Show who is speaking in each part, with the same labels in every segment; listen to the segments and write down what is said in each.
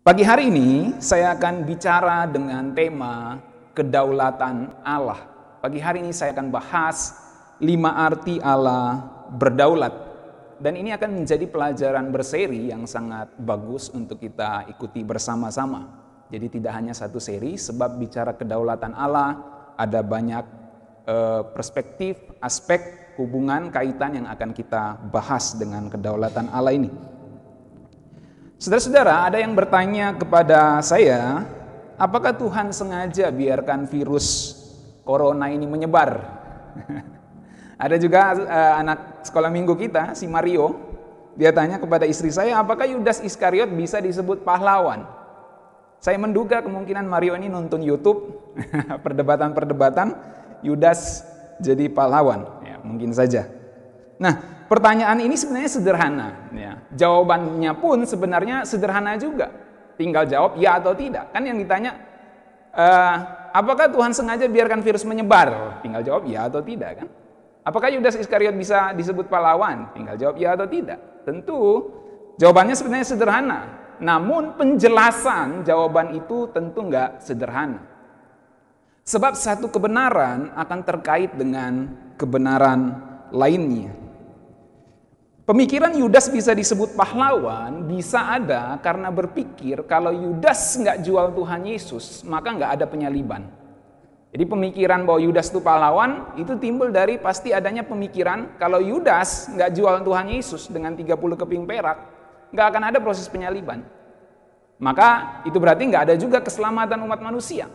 Speaker 1: Pagi hari ini saya akan bicara dengan tema kedaulatan Allah. Pagi hari ini saya akan bahas lima arti Allah berdaulat. Dan ini akan menjadi pelajaran berseri yang sangat bagus untuk kita ikuti bersama-sama. Jadi tidak hanya satu seri sebab bicara kedaulatan Allah ada banyak eh, perspektif, aspek, hubungan, kaitan yang akan kita bahas dengan kedaulatan Allah ini. Saudara-saudara, ada yang bertanya kepada saya, apakah Tuhan sengaja biarkan virus corona ini menyebar? ada juga uh, anak sekolah minggu kita, si Mario, dia tanya kepada istri saya, apakah Yudas Iskariot bisa disebut pahlawan? Saya menduga kemungkinan Mario ini nonton YouTube perdebatan-perdebatan Yudas jadi pahlawan, ya, mungkin saja. Nah, pertanyaan ini sebenarnya sederhana. Ya. Jawabannya pun sebenarnya sederhana juga. Tinggal jawab ya atau tidak. Kan yang ditanya, uh, apakah Tuhan sengaja biarkan virus menyebar? Tinggal jawab ya atau tidak kan. Apakah Yudas Iskariot bisa disebut pahlawan? Tinggal jawab ya atau tidak. Tentu jawabannya sebenarnya sederhana. Namun penjelasan jawaban itu tentu nggak sederhana. Sebab satu kebenaran akan terkait dengan kebenaran lainnya. Pemikiran Yudas bisa disebut pahlawan, bisa ada karena berpikir kalau Yudas nggak jual Tuhan Yesus, maka nggak ada penyaliban. Jadi pemikiran bahwa Yudas itu pahlawan, itu timbul dari pasti adanya pemikiran kalau Yudas nggak jual Tuhan Yesus dengan 30 keping perak, nggak akan ada proses penyaliban. Maka itu berarti nggak ada juga keselamatan umat manusia.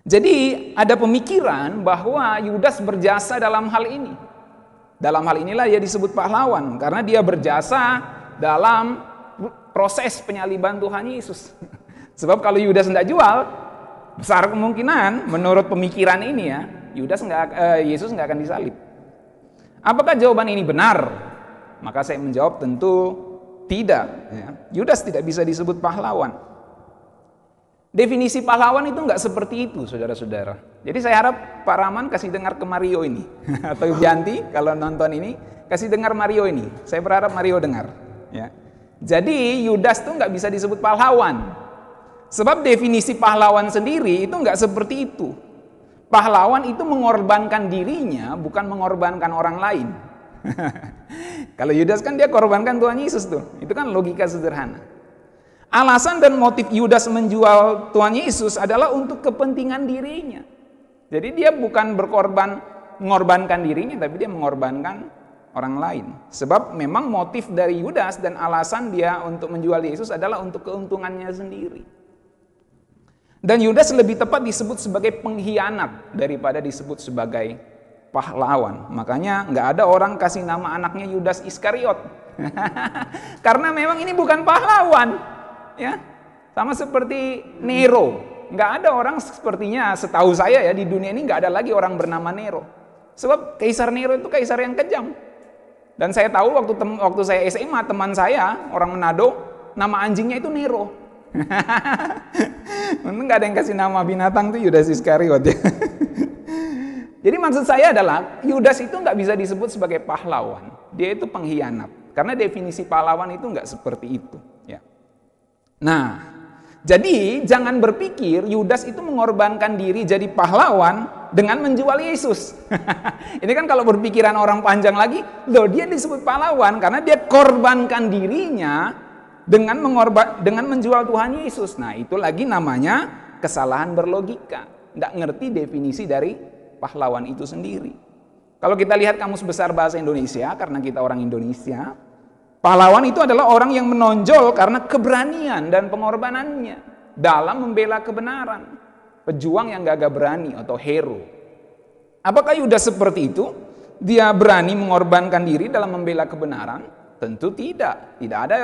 Speaker 1: Jadi ada pemikiran bahwa Yudas berjasa dalam hal ini. Dalam hal inilah ia disebut pahlawan karena dia berjasa dalam proses penyaliban Tuhan Yesus. Sebab kalau Yudas tidak jual, besar kemungkinan menurut pemikiran ini ya, Yudas nggak eh, Yesus nggak akan disalib. Apakah jawaban ini benar? Maka saya menjawab tentu tidak. Ya. Yudas tidak bisa disebut pahlawan. Definisi pahlawan itu nggak seperti itu, saudara-saudara. Jadi saya harap Pak Rahman kasih dengar ke Mario ini, atau Yanti kalau nonton ini, kasih dengar Mario ini. Saya berharap Mario dengar. Ya. Jadi Yudas itu nggak bisa disebut pahlawan, sebab definisi pahlawan sendiri itu nggak seperti itu. Pahlawan itu mengorbankan dirinya, bukan mengorbankan orang lain. kalau Yudas kan dia korbankan Tuhan Yesus tuh, itu kan logika sederhana. Alasan dan motif Yudas menjual Tuhan Yesus adalah untuk kepentingan dirinya. Jadi dia bukan berkorban mengorbankan dirinya tapi dia mengorbankan orang lain. Sebab memang motif dari Yudas dan alasan dia untuk menjual Yesus adalah untuk keuntungannya sendiri. Dan Yudas lebih tepat disebut sebagai pengkhianat daripada disebut sebagai pahlawan. Makanya nggak ada orang kasih nama anaknya Yudas Iskariot. Karena memang ini bukan pahlawan ya. Sama seperti Nero. Nggak ada orang sepertinya setahu saya ya di dunia ini nggak ada lagi orang bernama Nero. Sebab Kaisar Nero itu kaisar yang kejam. Dan saya tahu waktu tem waktu saya SMA teman saya orang Manado nama anjingnya itu Nero. Untung nggak ada yang kasih nama binatang tuh Yudas Iskariot ya. Jadi maksud saya adalah Yudas itu nggak bisa disebut sebagai pahlawan. Dia itu pengkhianat. Karena definisi pahlawan itu nggak seperti itu. Nah, jadi jangan berpikir Yudas itu mengorbankan diri jadi pahlawan dengan menjual Yesus. Ini kan kalau berpikiran orang panjang lagi, loh dia disebut pahlawan karena dia korbankan dirinya dengan mengorban dengan menjual Tuhan Yesus. Nah, itu lagi namanya kesalahan berlogika. Nggak ngerti definisi dari pahlawan itu sendiri. Kalau kita lihat kamus besar bahasa Indonesia, karena kita orang Indonesia, Pahlawan itu adalah orang yang menonjol karena keberanian dan pengorbanannya dalam membela kebenaran. Pejuang yang gagah berani atau hero. Apakah Yuda seperti itu? Dia berani mengorbankan diri dalam membela kebenaran? Tentu tidak. Tidak ada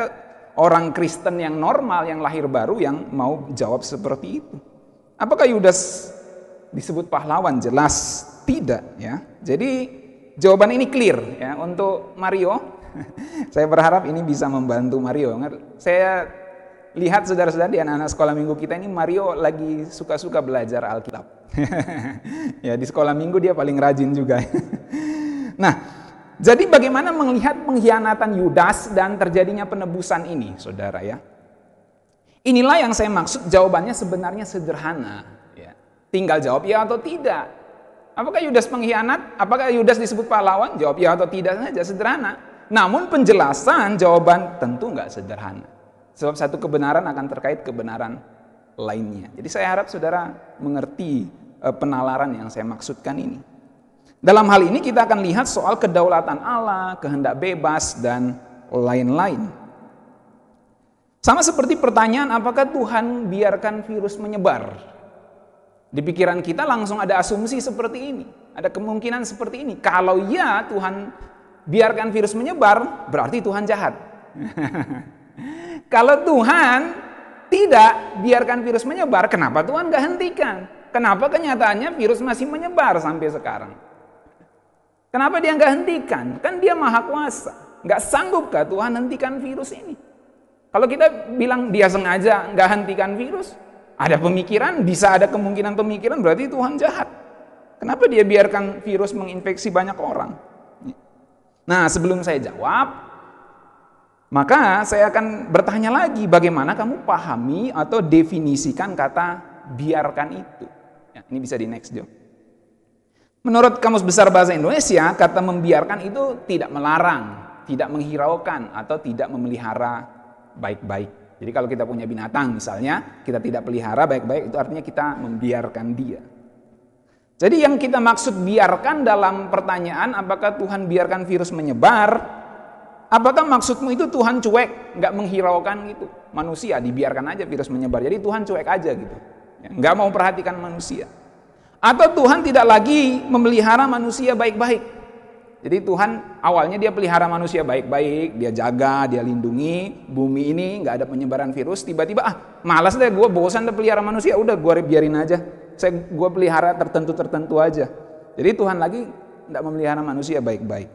Speaker 1: orang Kristen yang normal yang lahir baru yang mau jawab seperti itu. Apakah Yudas disebut pahlawan? Jelas tidak ya. Jadi jawaban ini clear ya untuk Mario saya berharap ini bisa membantu Mario. Saya lihat saudara-saudara di anak-anak sekolah minggu kita ini Mario lagi suka-suka belajar Alkitab. ya di sekolah minggu dia paling rajin juga. nah, jadi bagaimana melihat pengkhianatan Yudas dan terjadinya penebusan ini, saudara ya? Inilah yang saya maksud jawabannya sebenarnya sederhana. Ya. Tinggal jawab ya atau tidak. Apakah Yudas pengkhianat? Apakah Yudas disebut pahlawan? Jawab ya atau tidak saja, sederhana. Namun penjelasan jawaban tentu nggak sederhana. Sebab satu kebenaran akan terkait kebenaran lainnya. Jadi saya harap saudara mengerti eh, penalaran yang saya maksudkan ini. Dalam hal ini kita akan lihat soal kedaulatan Allah, kehendak bebas, dan lain-lain. Sama seperti pertanyaan apakah Tuhan biarkan virus menyebar? Di pikiran kita langsung ada asumsi seperti ini. Ada kemungkinan seperti ini. Kalau ya Tuhan biarkan virus menyebar, berarti Tuhan jahat. Kalau Tuhan tidak biarkan virus menyebar, kenapa Tuhan gak hentikan? Kenapa kenyataannya virus masih menyebar sampai sekarang? Kenapa dia nggak hentikan? Kan dia maha kuasa. Nggak sanggupkah Tuhan hentikan virus ini? Kalau kita bilang dia sengaja nggak hentikan virus, ada pemikiran, bisa ada kemungkinan pemikiran berarti Tuhan jahat. Kenapa dia biarkan virus menginfeksi banyak orang? Nah, sebelum saya jawab, maka saya akan bertanya lagi bagaimana kamu pahami atau definisikan kata biarkan itu. Ya, ini bisa di next, Jo. Menurut Kamus Besar Bahasa Indonesia, kata membiarkan itu tidak melarang, tidak menghiraukan, atau tidak memelihara baik-baik. Jadi kalau kita punya binatang misalnya, kita tidak pelihara baik-baik, itu artinya kita membiarkan dia. Jadi yang kita maksud biarkan dalam pertanyaan apakah Tuhan biarkan virus menyebar? Apakah maksudmu itu Tuhan cuek, nggak menghiraukan gitu? Manusia dibiarkan aja virus menyebar. Jadi Tuhan cuek aja gitu, ya, nggak mau perhatikan manusia. Atau Tuhan tidak lagi memelihara manusia baik-baik. Jadi Tuhan awalnya dia pelihara manusia baik-baik, dia jaga, dia lindungi bumi ini nggak ada penyebaran virus. Tiba-tiba ah malas deh gue bosan deh pelihara manusia, udah gue biarin aja saya gue pelihara tertentu-tertentu aja. Jadi Tuhan lagi tidak memelihara manusia baik-baik.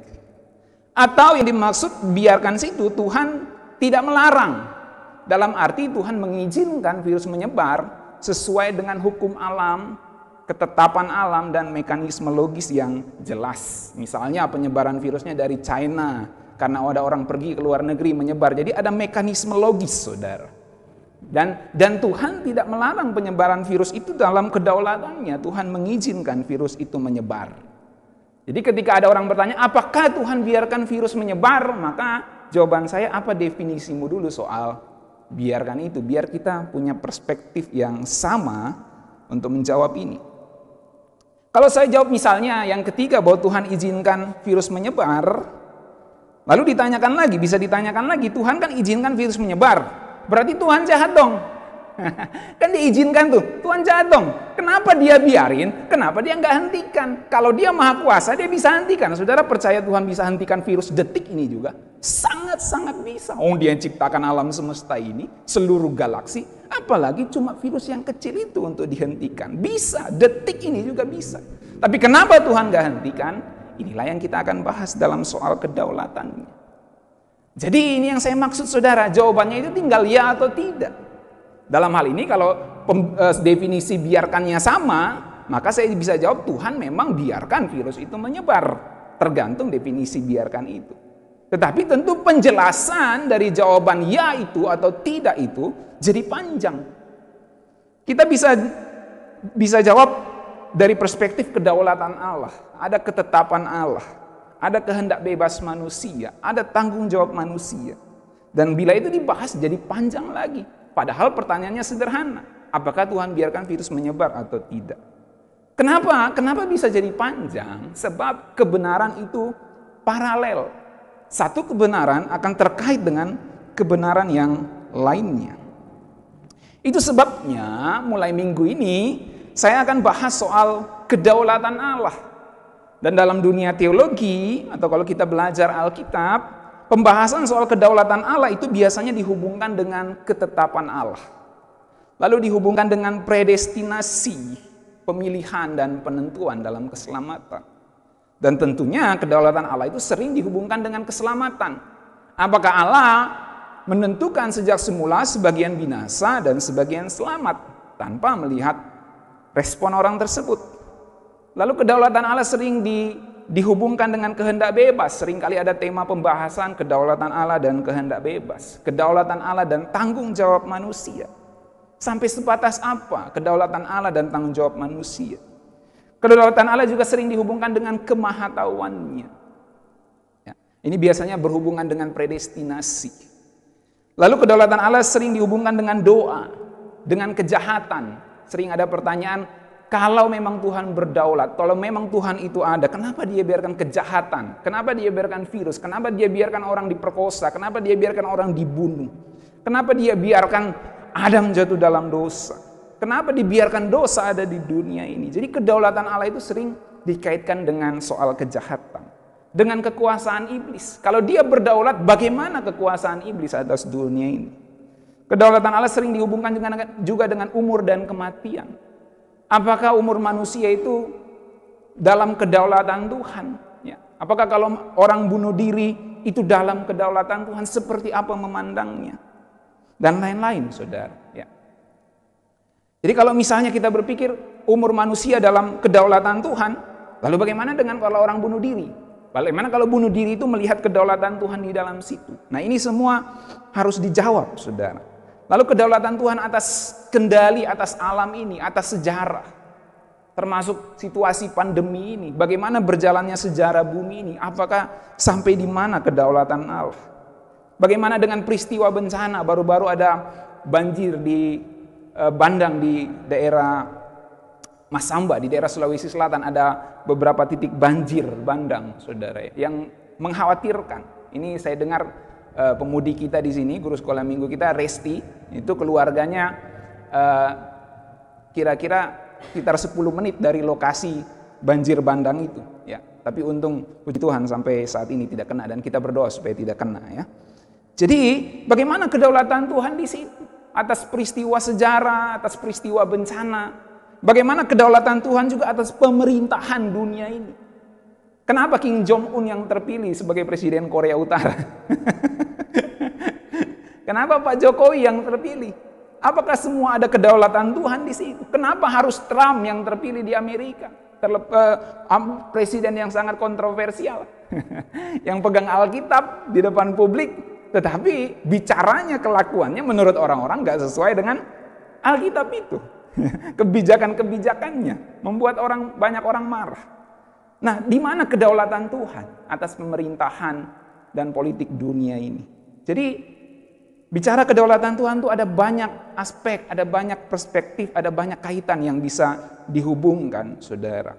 Speaker 1: Atau yang dimaksud biarkan situ Tuhan tidak melarang. Dalam arti Tuhan mengizinkan virus menyebar sesuai dengan hukum alam, ketetapan alam dan mekanisme logis yang jelas. Misalnya penyebaran virusnya dari China karena ada orang pergi ke luar negeri menyebar. Jadi ada mekanisme logis, Saudara. Dan dan Tuhan tidak melarang penyebaran virus itu dalam kedaulatannya. Tuhan mengizinkan virus itu menyebar. Jadi ketika ada orang bertanya, apakah Tuhan biarkan virus menyebar? Maka jawaban saya apa definisimu dulu soal biarkan itu. Biar kita punya perspektif yang sama untuk menjawab ini. Kalau saya jawab misalnya yang ketiga bahwa Tuhan izinkan virus menyebar, lalu ditanyakan lagi, bisa ditanyakan lagi, Tuhan kan izinkan virus menyebar, berarti Tuhan jahat dong. kan diizinkan tuh, Tuhan jahat dong. Kenapa dia biarin? Kenapa dia nggak hentikan? Kalau dia maha kuasa, dia bisa hentikan. Saudara percaya Tuhan bisa hentikan virus detik ini juga? Sangat-sangat bisa. Oh, dia yang ciptakan alam semesta ini, seluruh galaksi, apalagi cuma virus yang kecil itu untuk dihentikan. Bisa, detik ini juga bisa. Tapi kenapa Tuhan nggak hentikan? Inilah yang kita akan bahas dalam soal kedaulatannya. Jadi ini yang saya maksud saudara, jawabannya itu tinggal ya atau tidak. Dalam hal ini kalau eh, definisi biarkannya sama, maka saya bisa jawab Tuhan memang biarkan virus itu menyebar. Tergantung definisi biarkan itu. Tetapi tentu penjelasan dari jawaban ya itu atau tidak itu jadi panjang. Kita bisa bisa jawab dari perspektif kedaulatan Allah, ada ketetapan Allah ada kehendak bebas manusia, ada tanggung jawab manusia. Dan bila itu dibahas jadi panjang lagi. Padahal pertanyaannya sederhana. Apakah Tuhan biarkan virus menyebar atau tidak? Kenapa? Kenapa bisa jadi panjang? Sebab kebenaran itu paralel. Satu kebenaran akan terkait dengan kebenaran yang lainnya. Itu sebabnya mulai minggu ini saya akan bahas soal kedaulatan Allah dan dalam dunia teologi atau kalau kita belajar Alkitab, pembahasan soal kedaulatan Allah itu biasanya dihubungkan dengan ketetapan Allah. Lalu dihubungkan dengan predestinasi, pemilihan dan penentuan dalam keselamatan. Dan tentunya kedaulatan Allah itu sering dihubungkan dengan keselamatan. Apakah Allah menentukan sejak semula sebagian binasa dan sebagian selamat tanpa melihat respon orang tersebut? Lalu kedaulatan Allah sering di, dihubungkan dengan kehendak bebas. Seringkali ada tema pembahasan kedaulatan Allah dan kehendak bebas. Kedaulatan Allah dan tanggung jawab manusia. Sampai sebatas apa kedaulatan Allah dan tanggung jawab manusia. Kedaulatan Allah juga sering dihubungkan dengan kemahatauannya. Ya, ini biasanya berhubungan dengan predestinasi. Lalu kedaulatan Allah sering dihubungkan dengan doa, dengan kejahatan. Sering ada pertanyaan, kalau memang Tuhan berdaulat, kalau memang Tuhan itu ada, kenapa dia biarkan kejahatan? Kenapa dia biarkan virus? Kenapa dia biarkan orang diperkosa? Kenapa dia biarkan orang dibunuh? Kenapa dia biarkan Adam jatuh dalam dosa? Kenapa dibiarkan dosa ada di dunia ini? Jadi kedaulatan Allah itu sering dikaitkan dengan soal kejahatan. Dengan kekuasaan iblis. Kalau dia berdaulat, bagaimana kekuasaan iblis atas dunia ini? Kedaulatan Allah sering dihubungkan juga dengan umur dan kematian. Apakah umur manusia itu dalam kedaulatan Tuhan? Ya. Apakah kalau orang bunuh diri itu dalam kedaulatan Tuhan seperti apa memandangnya? Dan lain-lain, saudara. Ya. Jadi kalau misalnya kita berpikir umur manusia dalam kedaulatan Tuhan, lalu bagaimana dengan kalau orang bunuh diri? Bagaimana kalau bunuh diri itu melihat kedaulatan Tuhan di dalam situ? Nah ini semua harus dijawab, saudara. Lalu kedaulatan Tuhan atas kendali atas alam ini, atas sejarah. Termasuk situasi pandemi ini, bagaimana berjalannya sejarah bumi ini, apakah sampai di mana kedaulatan Allah? Bagaimana dengan peristiwa bencana? Baru-baru ada banjir di eh, Bandang di daerah Masamba di daerah Sulawesi Selatan ada beberapa titik banjir bandang saudara yang mengkhawatirkan. Ini saya dengar Eh, pemudi kita di sini, guru sekolah minggu kita Resti, itu keluarganya eh, kira-kira uh, sekitar 10 menit dari lokasi banjir bandang itu, ya. Tapi untung puji Tuhan sampai saat ini tidak kena dan kita berdoa supaya tidak kena, ya. Jadi, bagaimana kedaulatan Tuhan di sini Atas peristiwa sejarah, atas peristiwa bencana. Bagaimana kedaulatan Tuhan juga atas pemerintahan dunia ini? Kenapa King Jong Un yang terpilih sebagai presiden Korea Utara? Kenapa Pak Jokowi yang terpilih? Apakah semua ada kedaulatan Tuhan di situ? Kenapa harus Trump yang terpilih di Amerika? Terlep, uh, presiden yang sangat kontroversial, yang pegang Alkitab di depan publik, tetapi bicaranya kelakuannya menurut orang-orang nggak sesuai dengan Alkitab itu. Kebijakan-kebijakannya membuat orang banyak orang marah. Nah, di mana kedaulatan Tuhan atas pemerintahan dan politik dunia ini? Jadi Bicara kedaulatan Tuhan itu ada banyak aspek, ada banyak perspektif, ada banyak kaitan yang bisa dihubungkan, saudara.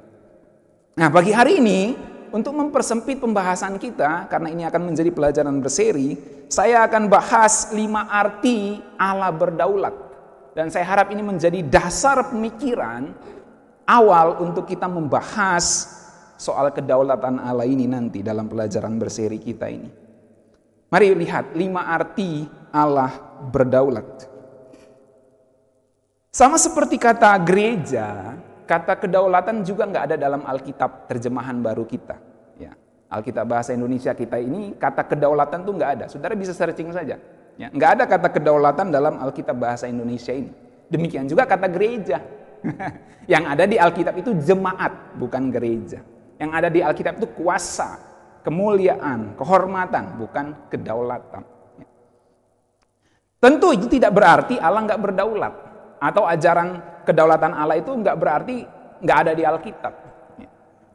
Speaker 1: Nah, bagi hari ini, untuk mempersempit pembahasan kita, karena ini akan menjadi pelajaran berseri, saya akan bahas lima arti Allah berdaulat. Dan saya harap ini menjadi dasar pemikiran awal untuk kita membahas soal kedaulatan Allah ini nanti dalam pelajaran berseri kita ini. Mari lihat lima arti Allah berdaulat. Sama seperti kata gereja, kata kedaulatan juga nggak ada dalam Alkitab terjemahan baru kita. Ya. Alkitab bahasa Indonesia kita ini kata kedaulatan tuh nggak ada. Saudara bisa searching saja. Ya. Nggak ada kata kedaulatan dalam Alkitab bahasa Indonesia ini. Demikian juga kata gereja. Yang ada di Alkitab itu jemaat, bukan gereja. Yang ada di Alkitab itu kuasa, kemuliaan, kehormatan, bukan kedaulatan. Tentu itu tidak berarti Allah nggak berdaulat atau ajaran kedaulatan Allah itu nggak berarti nggak ada di Alkitab.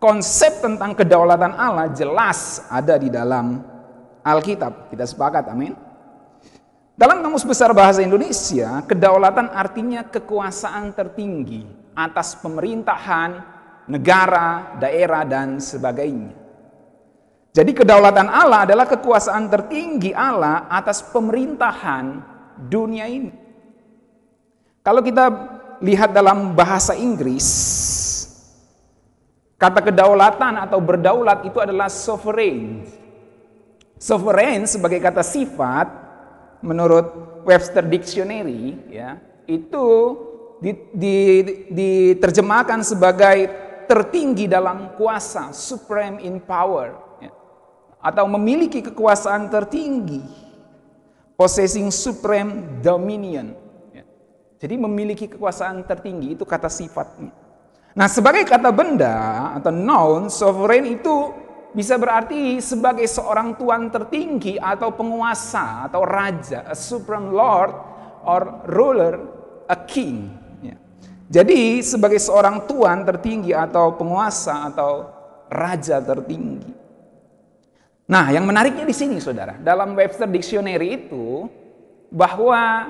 Speaker 1: Konsep tentang kedaulatan Allah jelas ada di dalam Alkitab. Kita sepakat, amin. Dalam Kamus Besar Bahasa Indonesia, kedaulatan artinya kekuasaan tertinggi atas pemerintahan, negara, daerah, dan sebagainya. Jadi kedaulatan Allah adalah kekuasaan tertinggi Allah atas pemerintahan, dunia ini. Kalau kita lihat dalam bahasa Inggris, kata kedaulatan atau berdaulat itu adalah sovereign. Sovereign sebagai kata sifat menurut Webster Dictionary ya, itu diterjemahkan sebagai tertinggi dalam kuasa, supreme in power, ya, atau memiliki kekuasaan tertinggi possessing supreme dominion. Ya. Jadi memiliki kekuasaan tertinggi itu kata sifatnya. Nah, sebagai kata benda atau noun, sovereign itu bisa berarti sebagai seorang tuan tertinggi atau penguasa atau raja, a supreme lord or ruler, a king. Ya. Jadi sebagai seorang tuan tertinggi atau penguasa atau raja tertinggi. Nah, yang menariknya di sini, saudara, dalam Webster Dictionary itu bahwa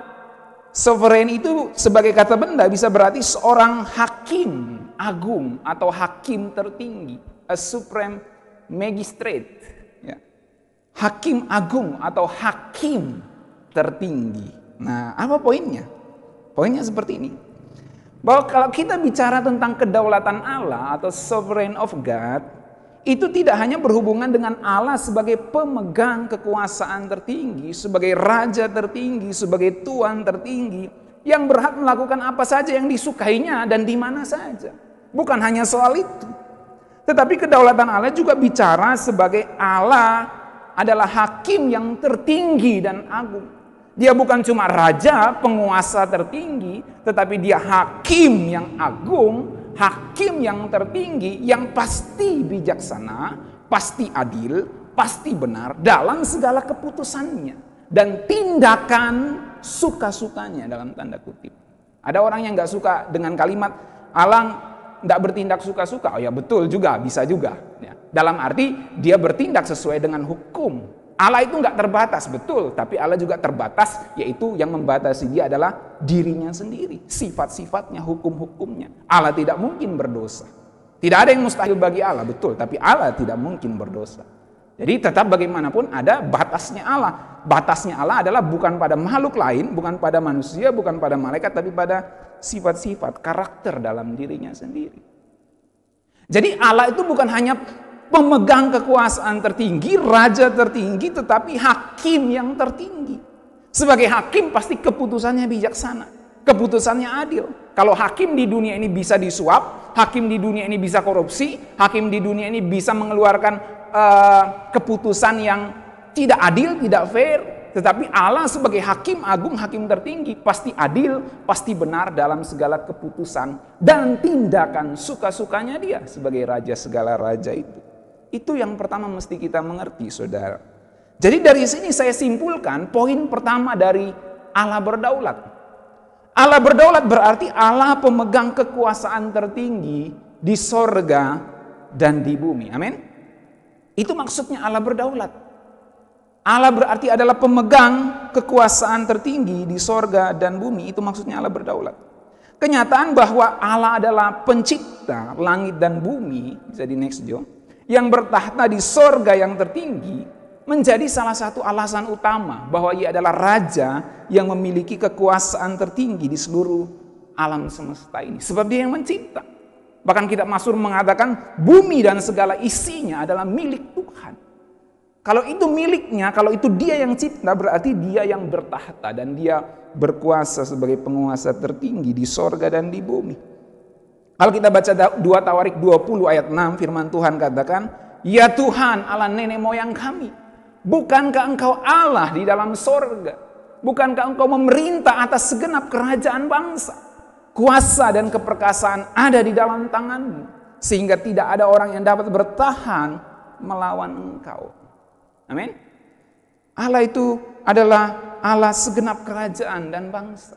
Speaker 1: sovereign itu sebagai kata benda bisa berarti seorang hakim agung atau hakim tertinggi, a supreme magistrate, ya. hakim agung atau hakim tertinggi. Nah, apa poinnya? Poinnya seperti ini. Bahwa kalau kita bicara tentang kedaulatan Allah atau sovereign of God, itu tidak hanya berhubungan dengan Allah sebagai pemegang kekuasaan tertinggi, sebagai raja tertinggi, sebagai tuan tertinggi, yang berhak melakukan apa saja yang disukainya dan di mana saja. Bukan hanya soal itu. Tetapi kedaulatan Allah juga bicara sebagai Allah adalah hakim yang tertinggi dan agung. Dia bukan cuma raja, penguasa tertinggi, tetapi dia hakim yang agung hakim yang tertinggi yang pasti bijaksana, pasti adil, pasti benar dalam segala keputusannya dan tindakan suka-sukanya dalam tanda kutip. Ada orang yang nggak suka dengan kalimat alang nggak bertindak suka-suka. Oh ya betul juga, bisa juga. Ya. Dalam arti dia bertindak sesuai dengan hukum Allah itu nggak terbatas, betul. Tapi Allah juga terbatas, yaitu yang membatasi dia adalah dirinya sendiri. Sifat-sifatnya, hukum-hukumnya. Allah tidak mungkin berdosa. Tidak ada yang mustahil bagi Allah, betul. Tapi Allah tidak mungkin berdosa. Jadi tetap bagaimanapun ada batasnya Allah. Batasnya Allah adalah bukan pada makhluk lain, bukan pada manusia, bukan pada malaikat, tapi pada sifat-sifat, karakter dalam dirinya sendiri. Jadi Allah itu bukan hanya pemegang kekuasaan tertinggi, raja tertinggi, tetapi hakim yang tertinggi. Sebagai hakim pasti keputusannya bijaksana keputusannya adil. Kalau hakim di dunia ini bisa disuap, hakim di dunia ini bisa korupsi, hakim di dunia ini bisa mengeluarkan uh, keputusan yang tidak adil, tidak fair. Tetapi Allah sebagai hakim agung, hakim tertinggi, pasti adil, pasti benar dalam segala keputusan dan tindakan suka-sukanya dia sebagai raja segala raja itu. Itu yang pertama mesti kita mengerti, saudara. Jadi dari sini saya simpulkan poin pertama dari Allah berdaulat. Allah berdaulat berarti Allah pemegang kekuasaan tertinggi di sorga dan di bumi. Amin. Itu maksudnya Allah berdaulat. Allah berarti adalah pemegang kekuasaan tertinggi di sorga dan bumi. Itu maksudnya Allah berdaulat. Kenyataan bahwa Allah adalah pencipta langit dan bumi, Jadi next Joe yang bertahta di sorga yang tertinggi menjadi salah satu alasan utama bahwa ia adalah raja yang memiliki kekuasaan tertinggi di seluruh alam semesta ini. Sebab dia yang mencipta. Bahkan kita Masur mengatakan bumi dan segala isinya adalah milik Tuhan. Kalau itu miliknya, kalau itu dia yang cipta berarti dia yang bertahta dan dia berkuasa sebagai penguasa tertinggi di sorga dan di bumi. Kalau kita baca 2 Tawarik 20 ayat 6 firman Tuhan katakan, "Ya Tuhan, Allah nenek moyang kami, bukankah Engkau Allah di dalam sorga? Bukankah Engkau memerintah atas segenap kerajaan bangsa? Kuasa dan keperkasaan ada di dalam tanganmu, sehingga tidak ada orang yang dapat bertahan melawan Engkau." Amin. Allah itu adalah Allah segenap kerajaan dan bangsa.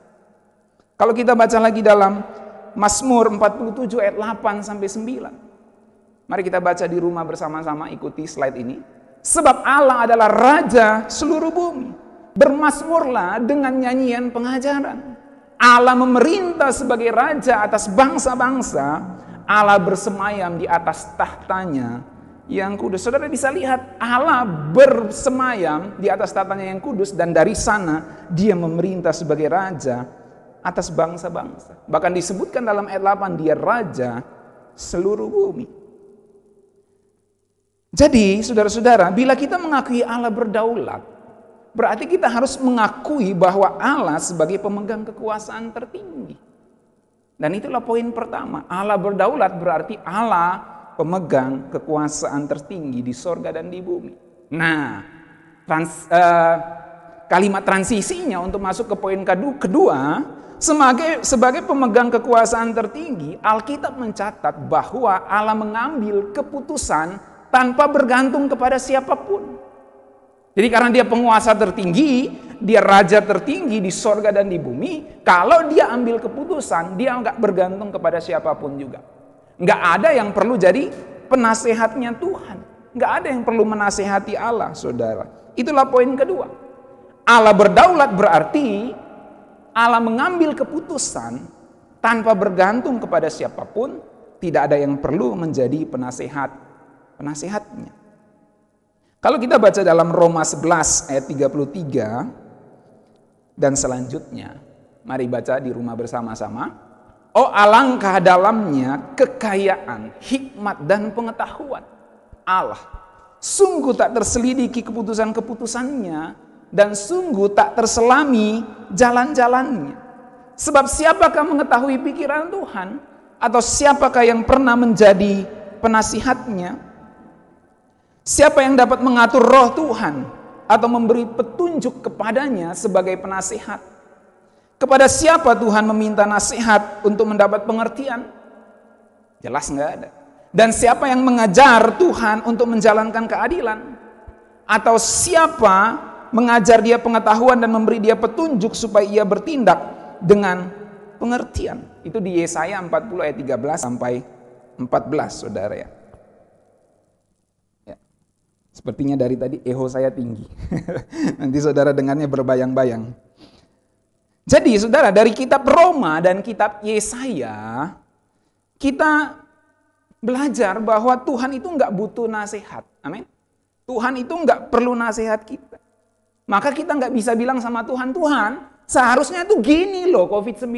Speaker 1: Kalau kita baca lagi dalam Mazmur 47 ayat 8 sampai 9. Mari kita baca di rumah bersama-sama ikuti slide ini. Sebab Allah adalah raja seluruh bumi. Bermasmurlah dengan nyanyian pengajaran. Allah memerintah sebagai raja atas bangsa-bangsa. Allah bersemayam di atas tahtanya yang kudus. Saudara bisa lihat Allah bersemayam di atas tahtanya yang kudus dan dari sana dia memerintah sebagai raja atas bangsa-bangsa. Bahkan disebutkan dalam ayat 8 dia raja seluruh bumi. Jadi, saudara-saudara, bila kita mengakui Allah berdaulat, berarti kita harus mengakui bahwa Allah sebagai pemegang kekuasaan tertinggi. Dan itulah poin pertama. Allah berdaulat berarti Allah pemegang kekuasaan tertinggi di sorga dan di bumi. Nah, trans, uh, kalimat transisinya untuk masuk ke poin kedua sebagai, sebagai pemegang kekuasaan tertinggi, Alkitab mencatat bahwa Allah mengambil keputusan tanpa bergantung kepada siapapun. Jadi karena dia penguasa tertinggi, dia raja tertinggi di sorga dan di bumi, kalau dia ambil keputusan, dia nggak bergantung kepada siapapun juga. Nggak ada yang perlu jadi penasehatnya Tuhan. Nggak ada yang perlu menasehati Allah, saudara. Itulah poin kedua. Allah berdaulat berarti Allah mengambil keputusan tanpa bergantung kepada siapapun, tidak ada yang perlu menjadi penasehat penasehatnya. Kalau kita baca dalam Roma 11 ayat 33 dan selanjutnya, mari baca di rumah bersama-sama. Oh alangkah dalamnya kekayaan, hikmat dan pengetahuan Allah. Sungguh tak terselidiki keputusan-keputusannya dan sungguh tak terselami jalan-jalannya. Sebab siapakah mengetahui pikiran Tuhan atau siapakah yang pernah menjadi penasihatnya? Siapa yang dapat mengatur roh Tuhan atau memberi petunjuk kepadanya sebagai penasihat? Kepada siapa Tuhan meminta nasihat untuk mendapat pengertian? Jelas nggak ada. Dan siapa yang mengajar Tuhan untuk menjalankan keadilan? Atau siapa mengajar dia pengetahuan dan memberi dia petunjuk supaya ia bertindak dengan pengertian. Itu di Yesaya 40 ayat 13 sampai 14 saudara ya. ya. Sepertinya dari tadi eho saya tinggi. Nanti saudara dengarnya berbayang-bayang. Jadi saudara dari kitab Roma dan kitab Yesaya kita belajar bahwa Tuhan itu nggak butuh nasihat. Amin. Tuhan itu nggak perlu nasihat kita. Maka kita nggak bisa bilang sama Tuhan, Tuhan seharusnya tuh gini loh COVID-19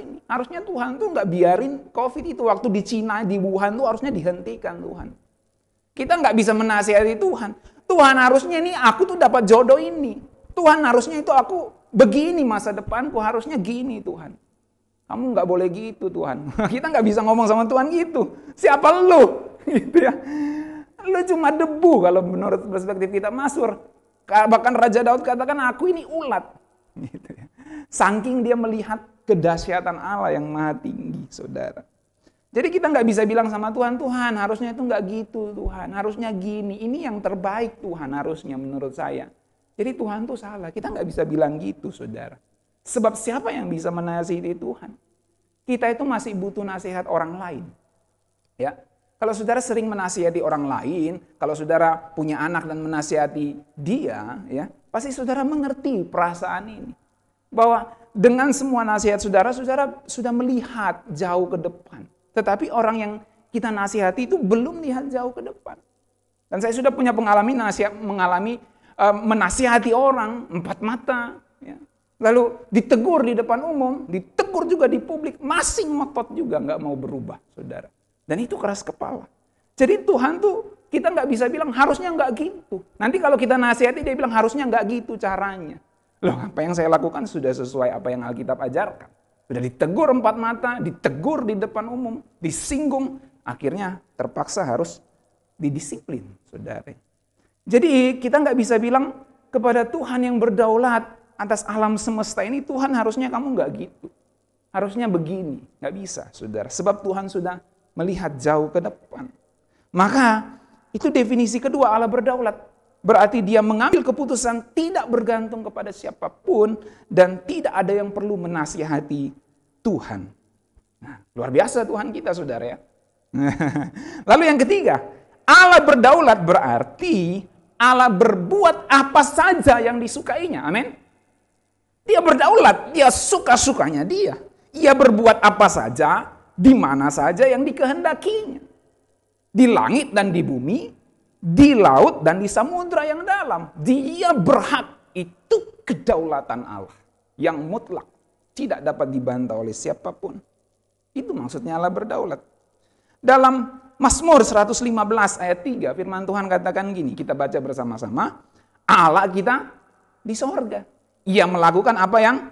Speaker 1: ini. Harusnya Tuhan tuh nggak biarin COVID itu waktu di Cina, di Wuhan tuh harusnya dihentikan Tuhan. Kita nggak bisa menasihati Tuhan. Tuhan harusnya ini aku tuh dapat jodoh ini. Tuhan harusnya itu aku begini masa depanku harusnya gini Tuhan. Kamu nggak boleh gitu Tuhan. Kita nggak bisa ngomong sama Tuhan gitu. Siapa lu? Gitu ya. Lu cuma debu kalau menurut perspektif kita masur. Bahkan Raja Daud katakan, aku ini ulat. Gitu ya. Saking dia melihat kedahsyatan Allah yang maha tinggi, saudara. Jadi kita nggak bisa bilang sama Tuhan, Tuhan harusnya itu nggak gitu Tuhan, harusnya gini, ini yang terbaik Tuhan harusnya menurut saya. Jadi Tuhan tuh salah, kita nggak bisa bilang gitu saudara. Sebab siapa yang bisa menasihati Tuhan? Kita itu masih butuh nasihat orang lain. Ya, kalau saudara sering menasihati orang lain, kalau saudara punya anak dan menasihati dia, ya pasti saudara mengerti perasaan ini. Bahwa dengan semua nasihat saudara, saudara sudah melihat jauh ke depan. Tetapi orang yang kita nasihati itu belum lihat jauh ke depan. Dan saya sudah punya pengalaman nasihat mengalami e, menasihati orang empat mata, ya. lalu ditegur di depan umum, ditegur juga di publik, masing ngotot juga nggak mau berubah, saudara. Dan itu keras kepala. Jadi Tuhan tuh kita nggak bisa bilang harusnya nggak gitu. Nanti kalau kita nasihati dia bilang harusnya nggak gitu caranya. Loh apa yang saya lakukan sudah sesuai apa yang Alkitab ajarkan. Sudah ditegur empat mata, ditegur di depan umum, disinggung. Akhirnya terpaksa harus didisiplin saudara. Jadi kita nggak bisa bilang kepada Tuhan yang berdaulat atas alam semesta ini Tuhan harusnya kamu nggak gitu. Harusnya begini, nggak bisa saudara. Sebab Tuhan sudah melihat jauh ke depan. Maka itu definisi kedua Allah berdaulat. Berarti dia mengambil keputusan tidak bergantung kepada siapapun dan tidak ada yang perlu menasihati Tuhan. Nah, luar biasa Tuhan kita saudara ya. Lalu yang ketiga, Allah berdaulat berarti Allah berbuat apa saja yang disukainya. Amin. Dia berdaulat, dia suka-sukanya dia. Ia berbuat apa saja di mana saja yang dikehendakinya. Di langit dan di bumi, di laut dan di samudra yang dalam. Dia berhak. Itu kedaulatan Allah yang mutlak. Tidak dapat dibantah oleh siapapun. Itu maksudnya Allah berdaulat. Dalam Mazmur 115 ayat 3 firman Tuhan katakan gini, kita baca bersama-sama, Allah kita di sorga. Ia melakukan apa yang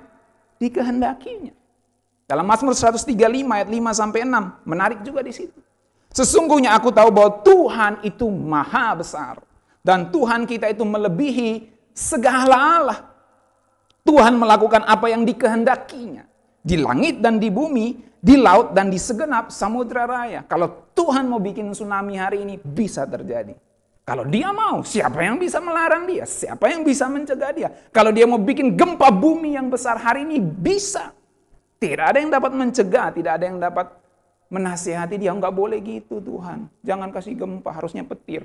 Speaker 1: dikehendakinya. Dalam Mazmur 135 ayat 5 sampai 6, menarik juga di situ. Sesungguhnya aku tahu bahwa Tuhan itu maha besar dan Tuhan kita itu melebihi segala Allah. Tuhan melakukan apa yang dikehendakinya di langit dan di bumi, di laut dan di segenap samudra raya. Kalau Tuhan mau bikin tsunami hari ini bisa terjadi. Kalau dia mau, siapa yang bisa melarang dia? Siapa yang bisa mencegah dia? Kalau dia mau bikin gempa bumi yang besar hari ini bisa. Tidak ada yang dapat mencegah, tidak ada yang dapat menasihati dia. Enggak boleh gitu Tuhan. Jangan kasih gempa, harusnya petir.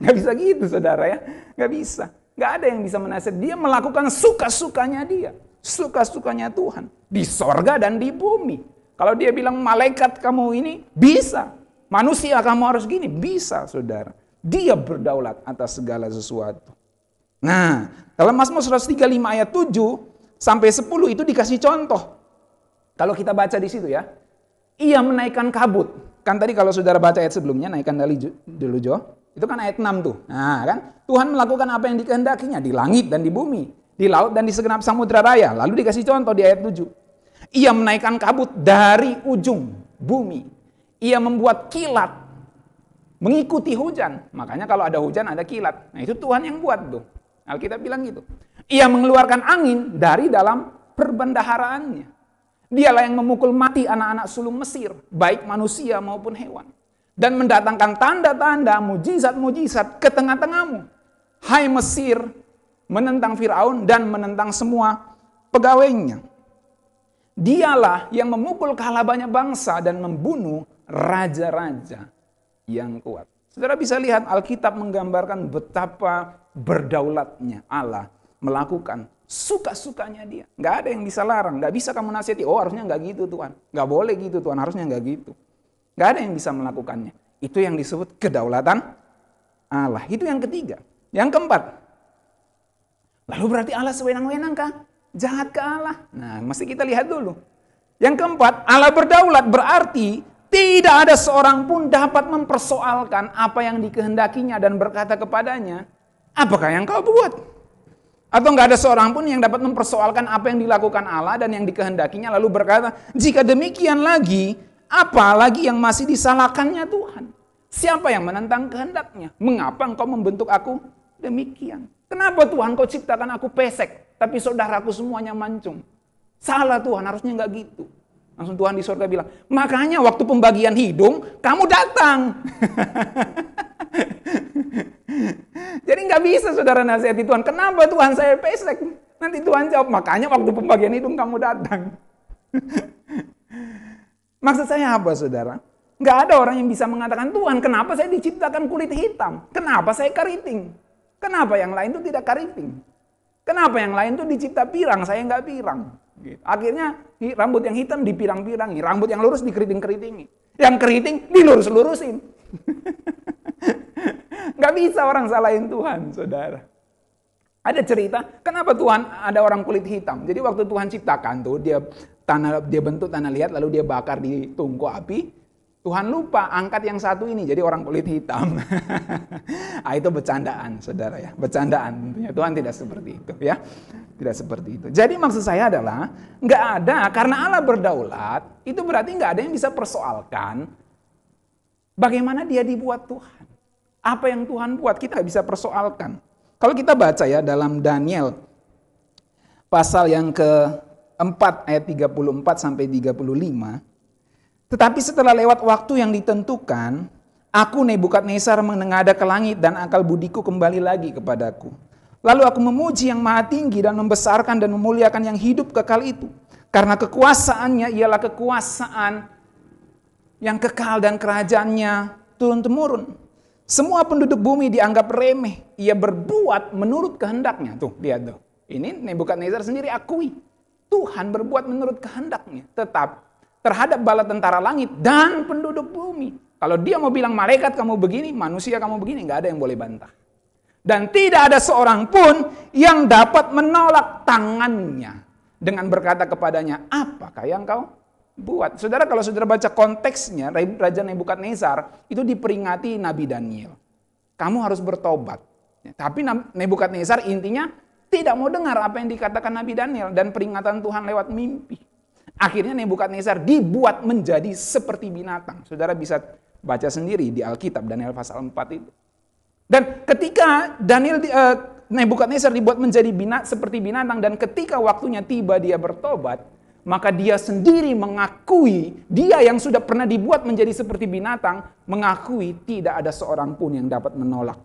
Speaker 1: Enggak bisa gitu saudara ya. Enggak bisa. Enggak ada yang bisa menasihati. Dia melakukan suka-sukanya dia. Suka-sukanya Tuhan. Di sorga dan di bumi. Kalau dia bilang malaikat kamu ini, bisa. Manusia kamu harus gini, bisa saudara. Dia berdaulat atas segala sesuatu. Nah, dalam Mazmur 135 ayat 7 sampai 10 itu dikasih contoh. Kalau kita baca di situ ya, ia menaikkan kabut. Kan tadi kalau saudara baca ayat sebelumnya, naikkan dari dulu Jo. Itu kan ayat 6 tuh. Nah kan, Tuhan melakukan apa yang dikehendakinya di langit dan di bumi, di laut dan di segenap samudra raya. Lalu dikasih contoh di ayat 7. Ia menaikkan kabut dari ujung bumi. Ia membuat kilat mengikuti hujan. Makanya kalau ada hujan ada kilat. Nah itu Tuhan yang buat tuh. Alkitab bilang gitu. Ia mengeluarkan angin dari dalam perbendaharaannya. Dialah yang memukul mati anak-anak sulung Mesir, baik manusia maupun hewan. Dan mendatangkan tanda-tanda, mujizat-mujizat ke tengah-tengahmu. Hai Mesir, menentang Firaun dan menentang semua pegawainya. Dialah yang memukul kepala banyak bangsa dan membunuh raja-raja yang kuat. Saudara bisa lihat Alkitab menggambarkan betapa berdaulatnya Allah melakukan Suka-sukanya dia. Nggak ada yang bisa larang. Nggak bisa kamu nasihati, oh harusnya nggak gitu Tuhan. Nggak boleh gitu Tuhan, harusnya nggak gitu. Nggak ada yang bisa melakukannya. Itu yang disebut kedaulatan Allah. Itu yang ketiga. Yang keempat, lalu berarti Allah sewenang-wenangkah? Jahat ke Allah? Nah, mesti kita lihat dulu. Yang keempat, Allah berdaulat berarti tidak ada seorang pun dapat mempersoalkan apa yang dikehendakinya dan berkata kepadanya, apakah yang kau buat? Atau nggak ada seorang pun yang dapat mempersoalkan apa yang dilakukan Allah dan yang dikehendakinya lalu berkata, jika demikian lagi, apa lagi yang masih disalahkannya Tuhan? Siapa yang menentang kehendaknya? Mengapa engkau membentuk aku demikian? Kenapa Tuhan kau ciptakan aku pesek, tapi saudaraku semuanya mancung? Salah Tuhan, harusnya nggak gitu. Langsung Tuhan di surga bilang, makanya waktu pembagian hidung, kamu datang. Jadi nggak bisa saudara nasihati Tuhan. Kenapa Tuhan saya pesek? Nanti Tuhan jawab, makanya waktu pembagian hidung kamu datang. Maksud saya apa saudara? Nggak ada orang yang bisa mengatakan, Tuhan kenapa saya diciptakan kulit hitam? Kenapa saya keriting? Kenapa yang lain itu tidak keriting? Kenapa yang lain itu dicipta pirang, saya nggak pirang? Gitu. Akhirnya rambut yang hitam dipirang-pirangi, rambut yang lurus dikeriting-keritingi, yang keriting dilurus-lurusin. Gak bisa orang salahin Tuhan, saudara. Ada cerita, kenapa Tuhan ada orang kulit hitam? Jadi waktu Tuhan ciptakan tuh, dia tanah dia bentuk tanah liat, lalu dia bakar di tungku api. Tuhan lupa angkat yang satu ini jadi orang kulit hitam. ah, itu bercandaan, saudara ya, bercandaan. Tentunya Tuhan tidak seperti itu ya, tidak seperti itu. Jadi maksud saya adalah nggak ada karena Allah berdaulat itu berarti nggak ada yang bisa persoalkan bagaimana dia dibuat Tuhan. Apa yang Tuhan buat kita bisa persoalkan. Kalau kita baca ya dalam Daniel pasal yang ke 4 ayat 34 sampai 35 tetapi setelah lewat waktu yang ditentukan, aku Nebukadnezar menengada ke langit dan akal budiku kembali lagi kepadaku. Lalu aku memuji yang maha tinggi dan membesarkan dan memuliakan yang hidup kekal itu. Karena kekuasaannya ialah kekuasaan yang kekal dan kerajaannya turun-temurun. Semua penduduk bumi dianggap remeh. Ia berbuat menurut kehendaknya. Tuh, lihat tuh. Ini Nebukadnezar sendiri akui. Tuhan berbuat menurut kehendaknya. Tetap terhadap bala tentara langit dan penduduk bumi. Kalau dia mau bilang malaikat kamu begini, manusia kamu begini, nggak ada yang boleh bantah. Dan tidak ada seorang pun yang dapat menolak tangannya dengan berkata kepadanya, apakah yang kau buat? Saudara kalau saudara baca konteksnya, Raja Nebukadnezar itu diperingati Nabi Daniel. Kamu harus bertobat. Tapi Nebukadnezar intinya tidak mau dengar apa yang dikatakan Nabi Daniel dan peringatan Tuhan lewat mimpi. Akhirnya Nebukadnezar dibuat menjadi seperti binatang. Saudara bisa baca sendiri di Alkitab Daniel pasal 4 itu. Dan ketika Daniel uh, Nebukadnezar dibuat menjadi binat seperti binatang dan ketika waktunya tiba dia bertobat, maka dia sendiri mengakui dia yang sudah pernah dibuat menjadi seperti binatang mengakui tidak ada seorang pun yang dapat menolak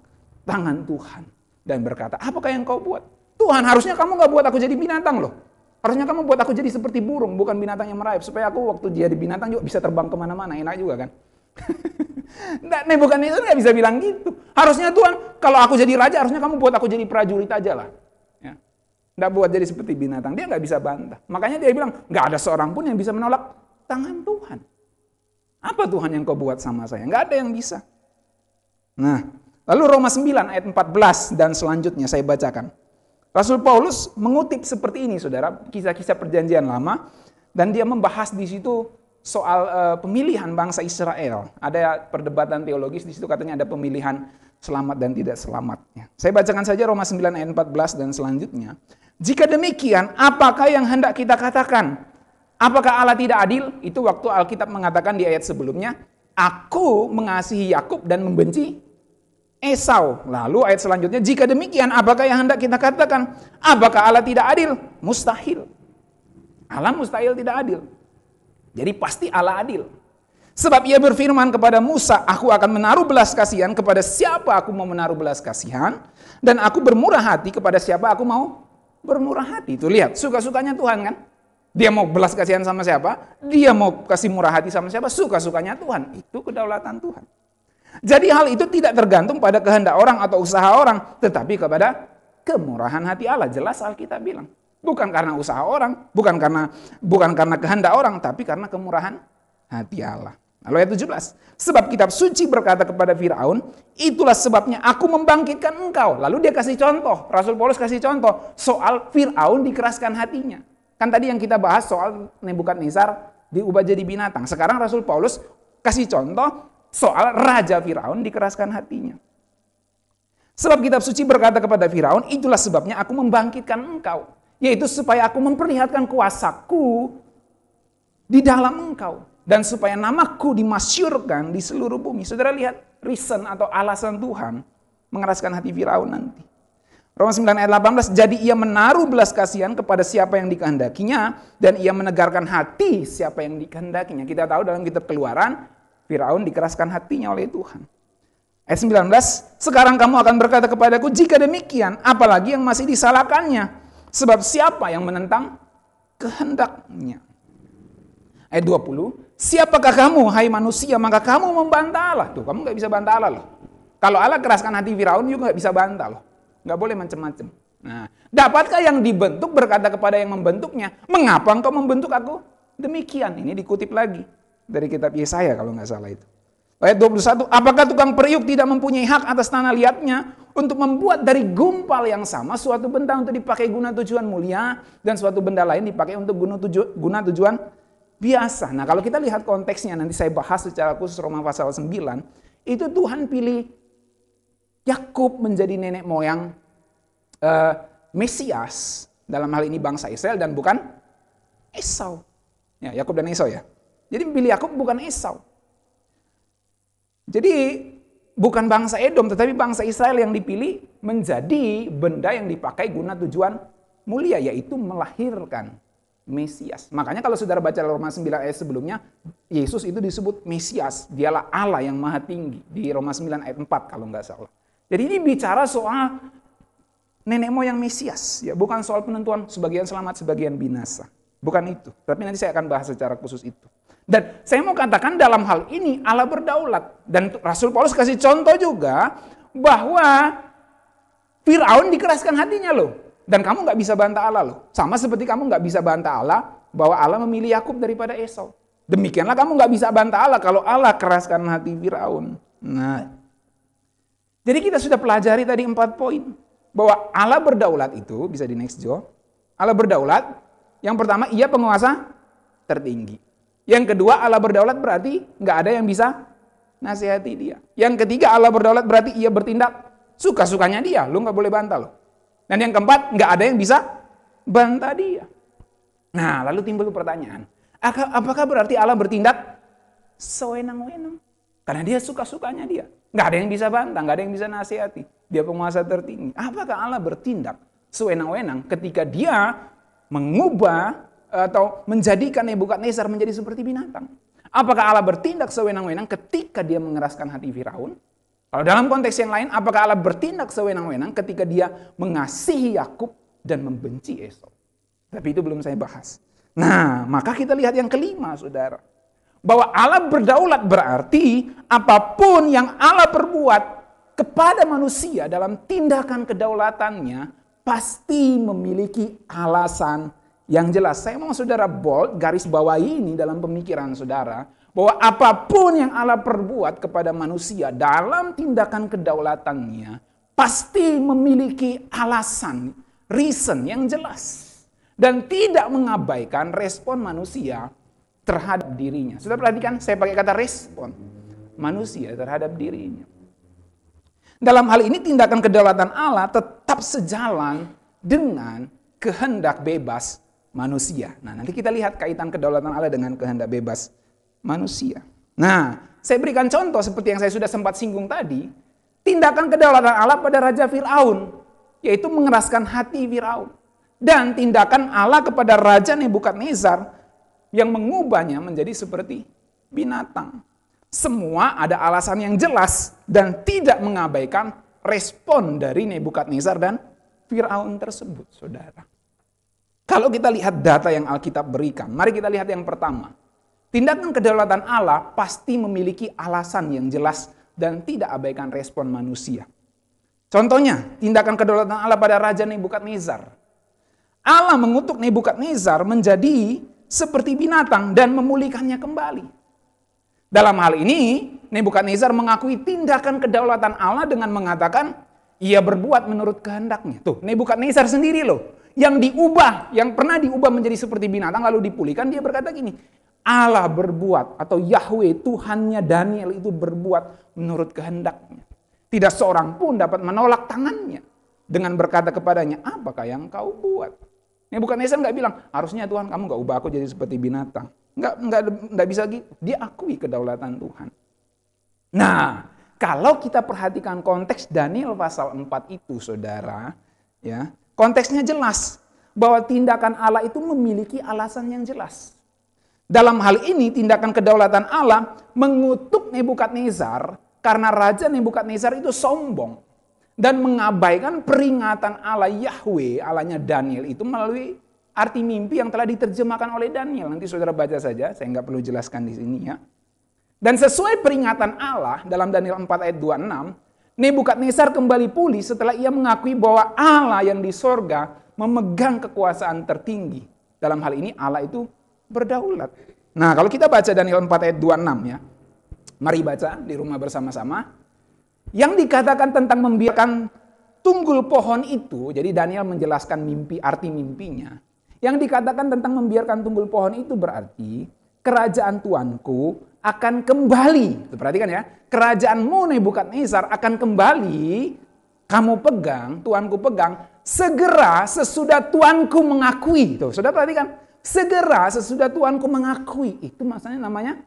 Speaker 1: tangan Tuhan dan berkata, "Apakah yang kau buat? Tuhan, harusnya kamu nggak buat aku jadi binatang loh." Harusnya kamu buat aku jadi seperti burung, bukan binatang yang merayap. Supaya aku waktu jadi binatang juga bisa terbang kemana-mana. Enak juga kan? Nah, nih bukan itu nggak bisa bilang gitu. Harusnya Tuhan, kalau aku jadi raja, harusnya kamu buat aku jadi prajurit aja lah. Ya. Nggak buat jadi seperti binatang. Dia nggak bisa bantah. Makanya dia bilang, nggak ada seorang pun yang bisa menolak tangan Tuhan. Apa Tuhan yang kau buat sama saya? Nggak ada yang bisa. Nah, lalu Roma 9 ayat 14 dan selanjutnya saya bacakan. Rasul Paulus mengutip seperti ini, saudara, kisah-kisah perjanjian lama, dan dia membahas di situ soal uh, pemilihan bangsa Israel. Ada perdebatan teologis di situ katanya ada pemilihan selamat dan tidak selamat. Ya. Saya bacakan saja Roma 9 ayat 14 dan selanjutnya. Jika demikian, apakah yang hendak kita katakan? Apakah Allah tidak adil? Itu waktu Alkitab mengatakan di ayat sebelumnya, Aku mengasihi Yakub dan membenci Esau. Lalu ayat selanjutnya, jika demikian apakah yang hendak kita katakan? Apakah Allah tidak adil? Mustahil. Allah mustahil tidak adil. Jadi pasti Allah adil. Sebab ia berfirman kepada Musa, aku akan menaruh belas kasihan kepada siapa aku mau menaruh belas kasihan. Dan aku bermurah hati kepada siapa aku mau bermurah hati. Itu lihat, suka-sukanya Tuhan kan. Dia mau belas kasihan sama siapa, dia mau kasih murah hati sama siapa, suka-sukanya Tuhan. Itu kedaulatan Tuhan. Jadi hal itu tidak tergantung pada kehendak orang atau usaha orang, tetapi kepada kemurahan hati Allah. Jelas Alkitab bilang. Bukan karena usaha orang, bukan karena bukan karena kehendak orang, tapi karena kemurahan hati Allah. Lalu ayat 17. Sebab kitab suci berkata kepada Firaun, itulah sebabnya aku membangkitkan engkau. Lalu dia kasih contoh, Rasul Paulus kasih contoh soal Firaun dikeraskan hatinya. Kan tadi yang kita bahas soal Nebukadnezar diubah jadi binatang. Sekarang Rasul Paulus kasih contoh soal Raja Firaun dikeraskan hatinya. Sebab kitab suci berkata kepada Firaun, itulah sebabnya aku membangkitkan engkau. Yaitu supaya aku memperlihatkan kuasaku di dalam engkau. Dan supaya namaku dimasyurkan di seluruh bumi. Saudara lihat reason atau alasan Tuhan mengeraskan hati Firaun nanti. Roma 9 ayat 18, jadi ia menaruh belas kasihan kepada siapa yang dikehendakinya dan ia menegarkan hati siapa yang dikehendakinya. Kita tahu dalam kitab keluaran, Firaun dikeraskan hatinya oleh Tuhan. Ayat 19, sekarang kamu akan berkata kepadaku, jika demikian, apalagi yang masih disalahkannya. Sebab siapa yang menentang kehendaknya. Ayat 20, siapakah kamu, hai manusia, maka kamu membantah Allah. Tuh, kamu nggak bisa bantah Allah loh. Kalau Allah keraskan hati Firaun, juga nggak bisa bantah loh. Nggak boleh macam-macam. Nah, dapatkah yang dibentuk berkata kepada yang membentuknya, mengapa engkau membentuk aku? Demikian, ini dikutip lagi dari kitab Yesaya kalau nggak salah itu. Ayat 21, apakah tukang periuk tidak mempunyai hak atas tanah liatnya untuk membuat dari gumpal yang sama suatu benda untuk dipakai guna tujuan mulia dan suatu benda lain dipakai untuk guna, tuju, guna tujuan biasa. Nah kalau kita lihat konteksnya nanti saya bahas secara khusus Roma pasal 9, itu Tuhan pilih Yakub menjadi nenek moyang uh, Mesias dalam hal ini bangsa Israel dan bukan Esau. Ya, Yakub dan Esau ya. Jadi pilih aku bukan Esau. Jadi bukan bangsa Edom tetapi bangsa Israel yang dipilih menjadi benda yang dipakai guna tujuan mulia yaitu melahirkan Mesias. Makanya kalau saudara baca Roma 9 ayat sebelumnya, Yesus itu disebut Mesias, dialah Allah yang maha tinggi di Roma 9 ayat 4 kalau nggak salah. Jadi ini bicara soal nenek moyang Mesias, ya bukan soal penentuan sebagian selamat, sebagian binasa. Bukan itu, tapi nanti saya akan bahas secara khusus itu. Dan saya mau katakan dalam hal ini Allah berdaulat. Dan Rasul Paulus kasih contoh juga bahwa Fir'aun dikeraskan hatinya loh. Dan kamu nggak bisa bantah Allah loh. Sama seperti kamu nggak bisa bantah Allah bahwa Allah memilih Yakub daripada Esau. Demikianlah kamu nggak bisa bantah Allah kalau Allah keraskan hati Fir'aun. Nah, jadi kita sudah pelajari tadi empat poin. Bahwa Allah berdaulat itu, bisa di next Jo. Allah berdaulat, yang pertama ia penguasa tertinggi. Yang kedua Allah berdaulat berarti nggak ada yang bisa nasihati dia. Yang ketiga Allah berdaulat berarti ia bertindak suka-sukanya dia. Lu nggak boleh bantah loh. Dan yang keempat nggak ada yang bisa bantah dia. Nah lalu timbul pertanyaan. Apakah berarti Allah bertindak sewenang-wenang? Karena dia suka-sukanya dia. Nggak ada yang bisa bantah, nggak ada yang bisa nasihati. Dia penguasa tertinggi. Apakah Allah bertindak sewenang-wenang ketika dia mengubah atau menjadikan Nebukadnezar menjadi seperti binatang. Apakah Allah bertindak sewenang-wenang ketika dia mengeraskan hati Firaun? Kalau dalam konteks yang lain, apakah Allah bertindak sewenang-wenang ketika dia mengasihi Yakub dan membenci Esau? Tapi itu belum saya bahas. Nah, maka kita lihat yang kelima, saudara. Bahwa Allah berdaulat berarti apapun yang Allah perbuat kepada manusia dalam tindakan kedaulatannya pasti memiliki alasan yang jelas, saya mau saudara bold garis bawah ini dalam pemikiran saudara bahwa apapun yang Allah perbuat kepada manusia dalam tindakan kedaulatannya pasti memiliki alasan, reason yang jelas dan tidak mengabaikan respon manusia terhadap dirinya. Sudah perhatikan saya pakai kata respon manusia terhadap dirinya. Dalam hal ini tindakan kedaulatan Allah tetap sejalan dengan kehendak bebas manusia. Nah, nanti kita lihat kaitan kedaulatan Allah dengan kehendak bebas manusia. Nah, saya berikan contoh seperti yang saya sudah sempat singgung tadi, tindakan kedaulatan Allah pada Raja Fir'aun, yaitu mengeraskan hati Fir'aun. Dan tindakan Allah kepada Raja Nebukadnezar yang mengubahnya menjadi seperti binatang. Semua ada alasan yang jelas dan tidak mengabaikan respon dari Nebukadnezar dan Fir'aun tersebut, saudara. Kalau kita lihat data yang Alkitab berikan, mari kita lihat yang pertama. Tindakan kedaulatan Allah pasti memiliki alasan yang jelas dan tidak abaikan respon manusia. Contohnya, tindakan kedaulatan Allah pada Raja Nebukadnezar. Allah mengutuk Nebukadnezar menjadi seperti binatang dan memulihkannya kembali. Dalam hal ini, Nebukadnezar mengakui tindakan kedaulatan Allah dengan mengatakan, ia berbuat menurut kehendaknya. Tuh, Nebukadnezar sendiri loh yang diubah, yang pernah diubah menjadi seperti binatang lalu dipulihkan, dia berkata gini, Allah berbuat atau Yahweh Tuhannya Daniel itu berbuat menurut kehendaknya. Tidak seorang pun dapat menolak tangannya dengan berkata kepadanya, apakah yang kau buat? Ini bukan Nesa nggak bilang, harusnya Tuhan kamu nggak ubah aku jadi seperti binatang. Nggak, nggak, nggak bisa gitu. Dia akui kedaulatan Tuhan. Nah, kalau kita perhatikan konteks Daniel pasal 4 itu saudara, ya Konteksnya jelas bahwa tindakan Allah itu memiliki alasan yang jelas. Dalam hal ini tindakan kedaulatan Allah mengutuk Nebukadnezar karena raja Nebukadnezar itu sombong dan mengabaikan peringatan Allah Yahweh, Allahnya Daniel itu melalui arti mimpi yang telah diterjemahkan oleh Daniel. Nanti saudara baca saja, saya nggak perlu jelaskan di sini ya. Dan sesuai peringatan Allah dalam Daniel 4 ayat 26, Nebukadnezar kembali pulih setelah ia mengakui bahwa Allah yang di sorga memegang kekuasaan tertinggi. Dalam hal ini Allah itu berdaulat. Nah kalau kita baca Daniel 4 ayat 26 ya. Mari baca di rumah bersama-sama. Yang dikatakan tentang membiarkan tunggul pohon itu. Jadi Daniel menjelaskan mimpi arti mimpinya. Yang dikatakan tentang membiarkan tunggul pohon itu berarti kerajaan Tuanku akan kembali. Perhatikan ya, kerajaanmu Nebukadnezar akan kembali, kamu pegang, tuanku pegang, segera sesudah tuanku mengakui. Tuh, sudah perhatikan. Segera sesudah tuanku mengakui. Itu maksudnya namanya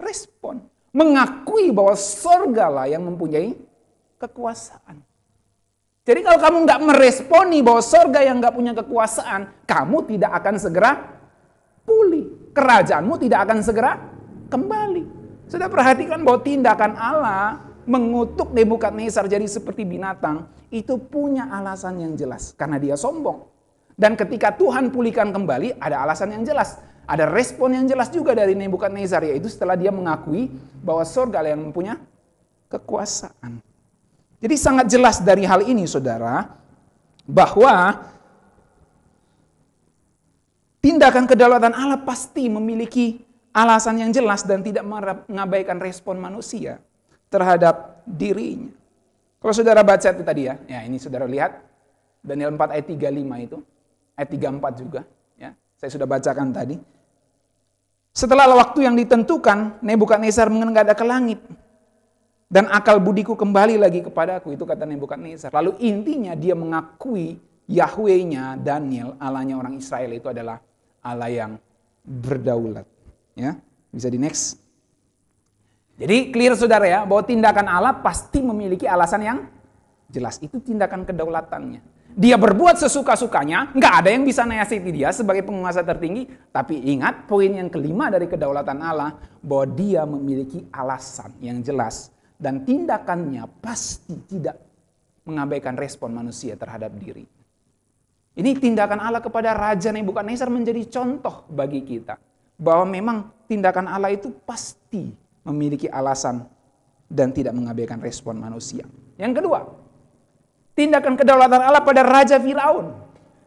Speaker 1: respon. Mengakui bahwa sorgalah yang mempunyai kekuasaan. Jadi kalau kamu nggak meresponi bahwa sorga yang nggak punya kekuasaan, kamu tidak akan segera pulih. Kerajaanmu tidak akan segera kembali. Sudah perhatikan bahwa tindakan Allah mengutuk Nebukadnezar jadi seperti binatang itu punya alasan yang jelas karena dia sombong. Dan ketika Tuhan pulihkan kembali ada alasan yang jelas. Ada respon yang jelas juga dari Nebukadnezar yaitu setelah dia mengakui bahwa surga yang mempunyai kekuasaan. Jadi sangat jelas dari hal ini Saudara bahwa tindakan kedaulatan Allah pasti memiliki alasan yang jelas dan tidak mengabaikan respon manusia terhadap dirinya. Kalau saudara baca itu tadi ya, ya ini saudara lihat Daniel 4 ayat 35 itu, ayat 34 juga, ya saya sudah bacakan tadi. Setelah waktu yang ditentukan, Nebukadnezar menggada ke langit dan akal budiku kembali lagi kepada aku itu kata Nebukadnezar. Lalu intinya dia mengakui Yahwehnya Daniel, Allahnya orang Israel itu adalah Allah yang berdaulat. Ya, bisa di next. Jadi clear saudara ya, bahwa tindakan Allah pasti memiliki alasan yang jelas. Itu tindakan kedaulatannya. Dia berbuat sesuka-sukanya, nggak ada yang bisa nasiti dia sebagai penguasa tertinggi. Tapi ingat poin yang kelima dari kedaulatan Allah, bahwa dia memiliki alasan yang jelas. Dan tindakannya pasti tidak mengabaikan respon manusia terhadap diri. Ini tindakan Allah kepada Raja Nebukadnezar menjadi contoh bagi kita bahwa memang tindakan Allah itu pasti memiliki alasan dan tidak mengabaikan respon manusia. Yang kedua, tindakan kedaulatan Allah pada Raja Firaun,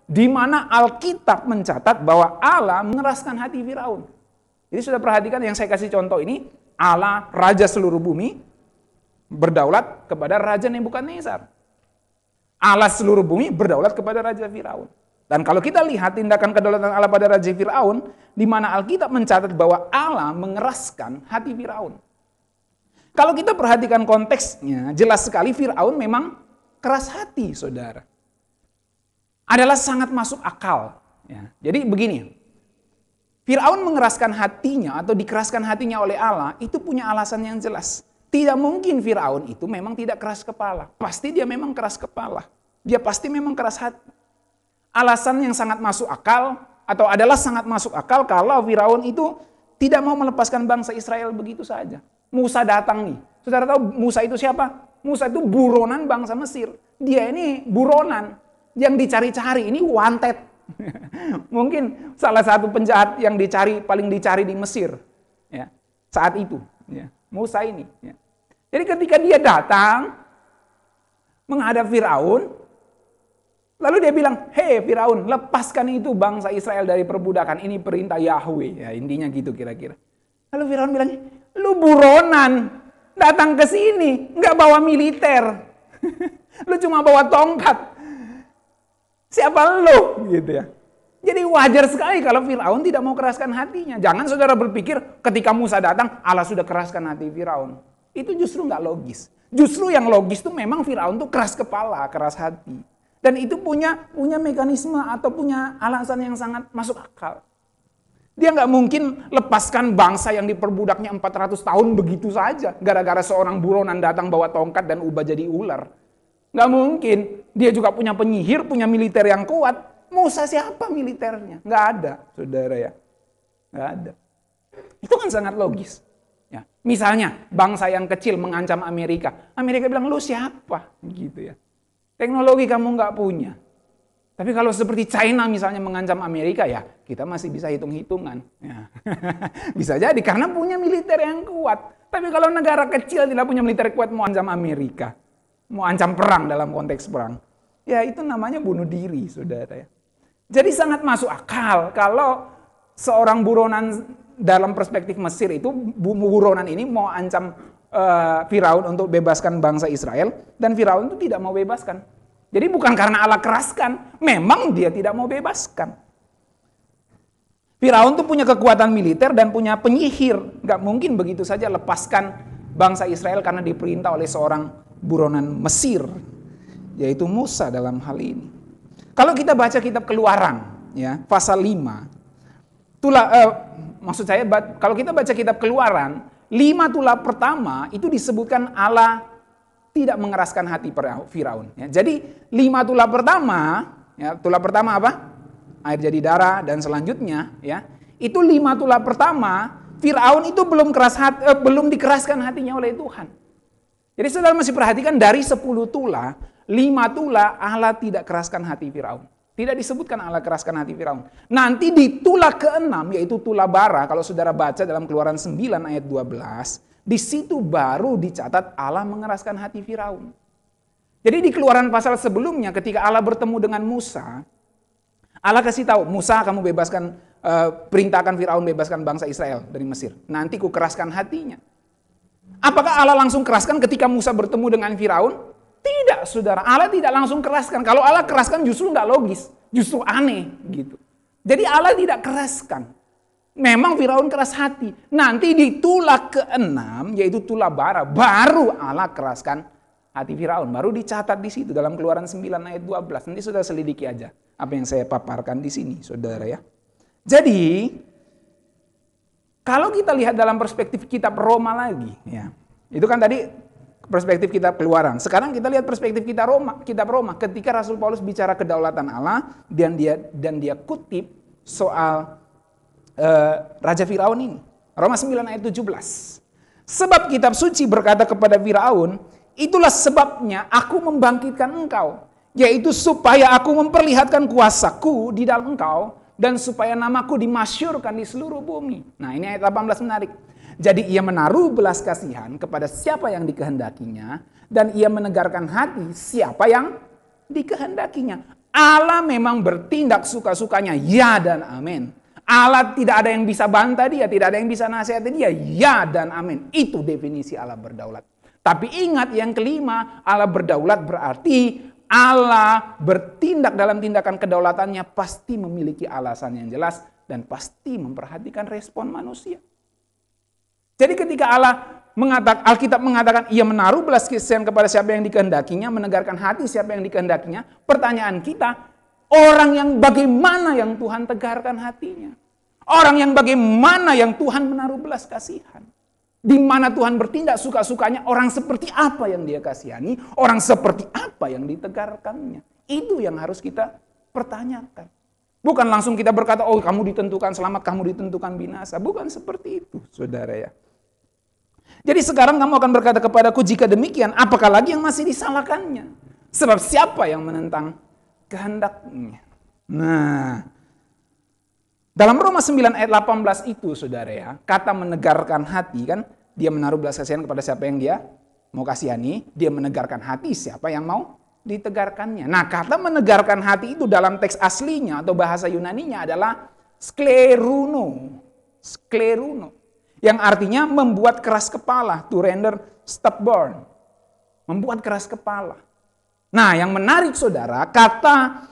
Speaker 1: di mana Alkitab mencatat bahwa Allah mengeraskan hati Firaun. Jadi sudah perhatikan yang saya kasih contoh ini, Allah Raja seluruh bumi berdaulat kepada Raja Nebukadnezar. Allah seluruh bumi berdaulat kepada Raja Firaun. Dan kalau kita lihat tindakan kedaulatan Allah pada Raja Fir'aun, di mana Alkitab mencatat bahwa Allah mengeraskan hati Fir'aun. Kalau kita perhatikan konteksnya, jelas sekali Fir'aun memang keras hati, saudara. Adalah sangat masuk akal. Ya. Jadi begini, Fir'aun mengeraskan hatinya atau dikeraskan hatinya oleh Allah, itu punya alasan yang jelas. Tidak mungkin Fir'aun itu memang tidak keras kepala. Pasti dia memang keras kepala. Dia pasti memang keras hati alasan yang sangat masuk akal atau adalah sangat masuk akal kalau Firaun itu tidak mau melepaskan bangsa Israel begitu saja. Musa datang nih. Saudara tahu Musa itu siapa? Musa itu buronan bangsa Mesir. Dia ini buronan yang dicari-cari ini wanted. Mungkin salah satu penjahat yang dicari paling dicari di Mesir ya, saat itu. Ya, Musa ini. Ya. Jadi ketika dia datang menghadap Firaun, Lalu dia bilang, hei Firaun, lepaskan itu bangsa Israel dari perbudakan. Ini perintah Yahweh. Ya, intinya gitu kira-kira. Lalu Firaun bilang, lu buronan, datang ke sini, nggak bawa militer. lu cuma bawa tongkat. Siapa lu? Gitu ya. Jadi wajar sekali kalau Firaun tidak mau keraskan hatinya. Jangan saudara berpikir ketika Musa datang, Allah sudah keraskan hati Firaun. Itu justru nggak logis. Justru yang logis tuh memang Firaun tuh keras kepala, keras hati. Dan itu punya punya mekanisme atau punya alasan yang sangat masuk akal. Dia nggak mungkin lepaskan bangsa yang diperbudaknya 400 tahun begitu saja. Gara-gara seorang buronan datang bawa tongkat dan ubah jadi ular. Nggak mungkin. Dia juga punya penyihir, punya militer yang kuat. Musa siapa militernya? Nggak ada, saudara ya. Nggak ada. Itu kan sangat logis. Ya. Misalnya, bangsa yang kecil mengancam Amerika. Amerika bilang, lu siapa? Gitu ya. Teknologi kamu nggak punya. Tapi kalau seperti China misalnya mengancam Amerika ya, kita masih bisa hitung-hitungan. Ya. bisa jadi karena punya militer yang kuat. Tapi kalau negara kecil tidak punya militer kuat mau ancam Amerika, mau ancam perang dalam konteks perang, ya itu namanya bunuh diri, saudara. Ya. Jadi sangat masuk akal kalau seorang buronan dalam perspektif Mesir itu buronan ini mau ancam Eh, Firaun untuk bebaskan bangsa Israel dan Firaun itu tidak mau bebaskan. Jadi bukan karena Allah keraskan, memang dia tidak mau bebaskan. Firaun itu punya kekuatan militer dan punya penyihir. nggak mungkin begitu saja lepaskan bangsa Israel karena diperintah oleh seorang buronan Mesir. Yaitu Musa dalam hal ini. Kalau kita baca kitab keluaran, ya pasal 5. Itulah, eh, maksud saya kalau kita baca kitab keluaran, lima tulah pertama itu disebutkan Allah tidak mengeraskan hati Firaun. Ya, jadi lima tulah pertama, ya, tulah pertama apa? Air jadi darah dan selanjutnya, ya itu lima tulah pertama Firaun itu belum keras hati, eh, belum dikeraskan hatinya oleh Tuhan. Jadi saudara masih perhatikan dari sepuluh tulah, lima tulah Allah tidak keraskan hati Firaun. Tidak disebutkan Allah keraskan hati Firaun. Nanti di tula keenam yaitu tulah bara kalau saudara baca dalam keluaran 9 ayat 12. Di situ baru dicatat Allah mengeraskan hati Firaun. Jadi di keluaran pasal sebelumnya ketika Allah bertemu dengan Musa. Allah kasih tahu Musa kamu bebaskan eh, perintahkan Firaun bebaskan bangsa Israel dari Mesir. Nanti ku keraskan hatinya. Apakah Allah langsung keraskan ketika Musa bertemu dengan Firaun? Tidak, saudara. Allah tidak langsung keraskan. Kalau Allah keraskan justru nggak logis. Justru aneh gitu. Jadi Allah tidak keraskan. Memang Firaun keras hati. Nanti di tulah keenam, yaitu tulah bara, baru Allah keraskan hati Firaun. Baru dicatat di situ dalam keluaran 9 ayat 12. Nanti sudah selidiki aja apa yang saya paparkan di sini, saudara ya. Jadi, kalau kita lihat dalam perspektif kitab Roma lagi, ya, itu kan tadi perspektif kita Keluaran. Sekarang kita lihat perspektif kita Roma, kitab Roma. Ketika Rasul Paulus bicara kedaulatan Allah dan dia dan dia kutip soal uh, Raja Firaun ini. Roma 9 ayat 17. Sebab kitab suci berkata kepada Firaun, itulah sebabnya aku membangkitkan engkau, yaitu supaya aku memperlihatkan kuasaku di dalam engkau dan supaya namaku dimasyurkan di seluruh bumi. Nah, ini ayat 18 menarik. Jadi ia menaruh belas kasihan kepada siapa yang dikehendakinya dan ia menegarkan hati siapa yang dikehendakinya. Allah memang bertindak suka-sukanya, ya dan amin. Allah tidak ada yang bisa bantah dia, tidak ada yang bisa nasihati dia, ya dan amin. Itu definisi Allah berdaulat. Tapi ingat yang kelima, Allah berdaulat berarti Allah bertindak dalam tindakan kedaulatannya pasti memiliki alasan yang jelas dan pasti memperhatikan respon manusia. Jadi ketika Allah mengatakan Alkitab mengatakan ia menaruh belas kasihan kepada siapa yang dikehendakinya, menegarkan hati siapa yang dikehendakinya. Pertanyaan kita, orang yang bagaimana yang Tuhan tegarkan hatinya? Orang yang bagaimana yang Tuhan menaruh belas kasihan? Di mana Tuhan bertindak suka-sukanya orang seperti apa yang dia kasihani, orang seperti apa yang ditegarkannya. Itu yang harus kita pertanyakan. Bukan langsung kita berkata, oh kamu ditentukan selamat, kamu ditentukan binasa. Bukan seperti itu, saudara ya. Jadi sekarang kamu akan berkata kepadaku, jika demikian, apakah lagi yang masih disalahkannya? Sebab siapa yang menentang kehendaknya? Nah, dalam Roma 9 ayat 18 itu saudara ya, kata menegarkan hati kan, dia menaruh belas kasihan kepada siapa yang dia mau kasihani, dia menegarkan hati siapa yang mau ditegarkannya. Nah kata menegarkan hati itu dalam teks aslinya atau bahasa Yunaninya adalah skleruno. Skleruno. Yang artinya membuat keras kepala, to render stubborn. Membuat keras kepala. Nah yang menarik saudara, kata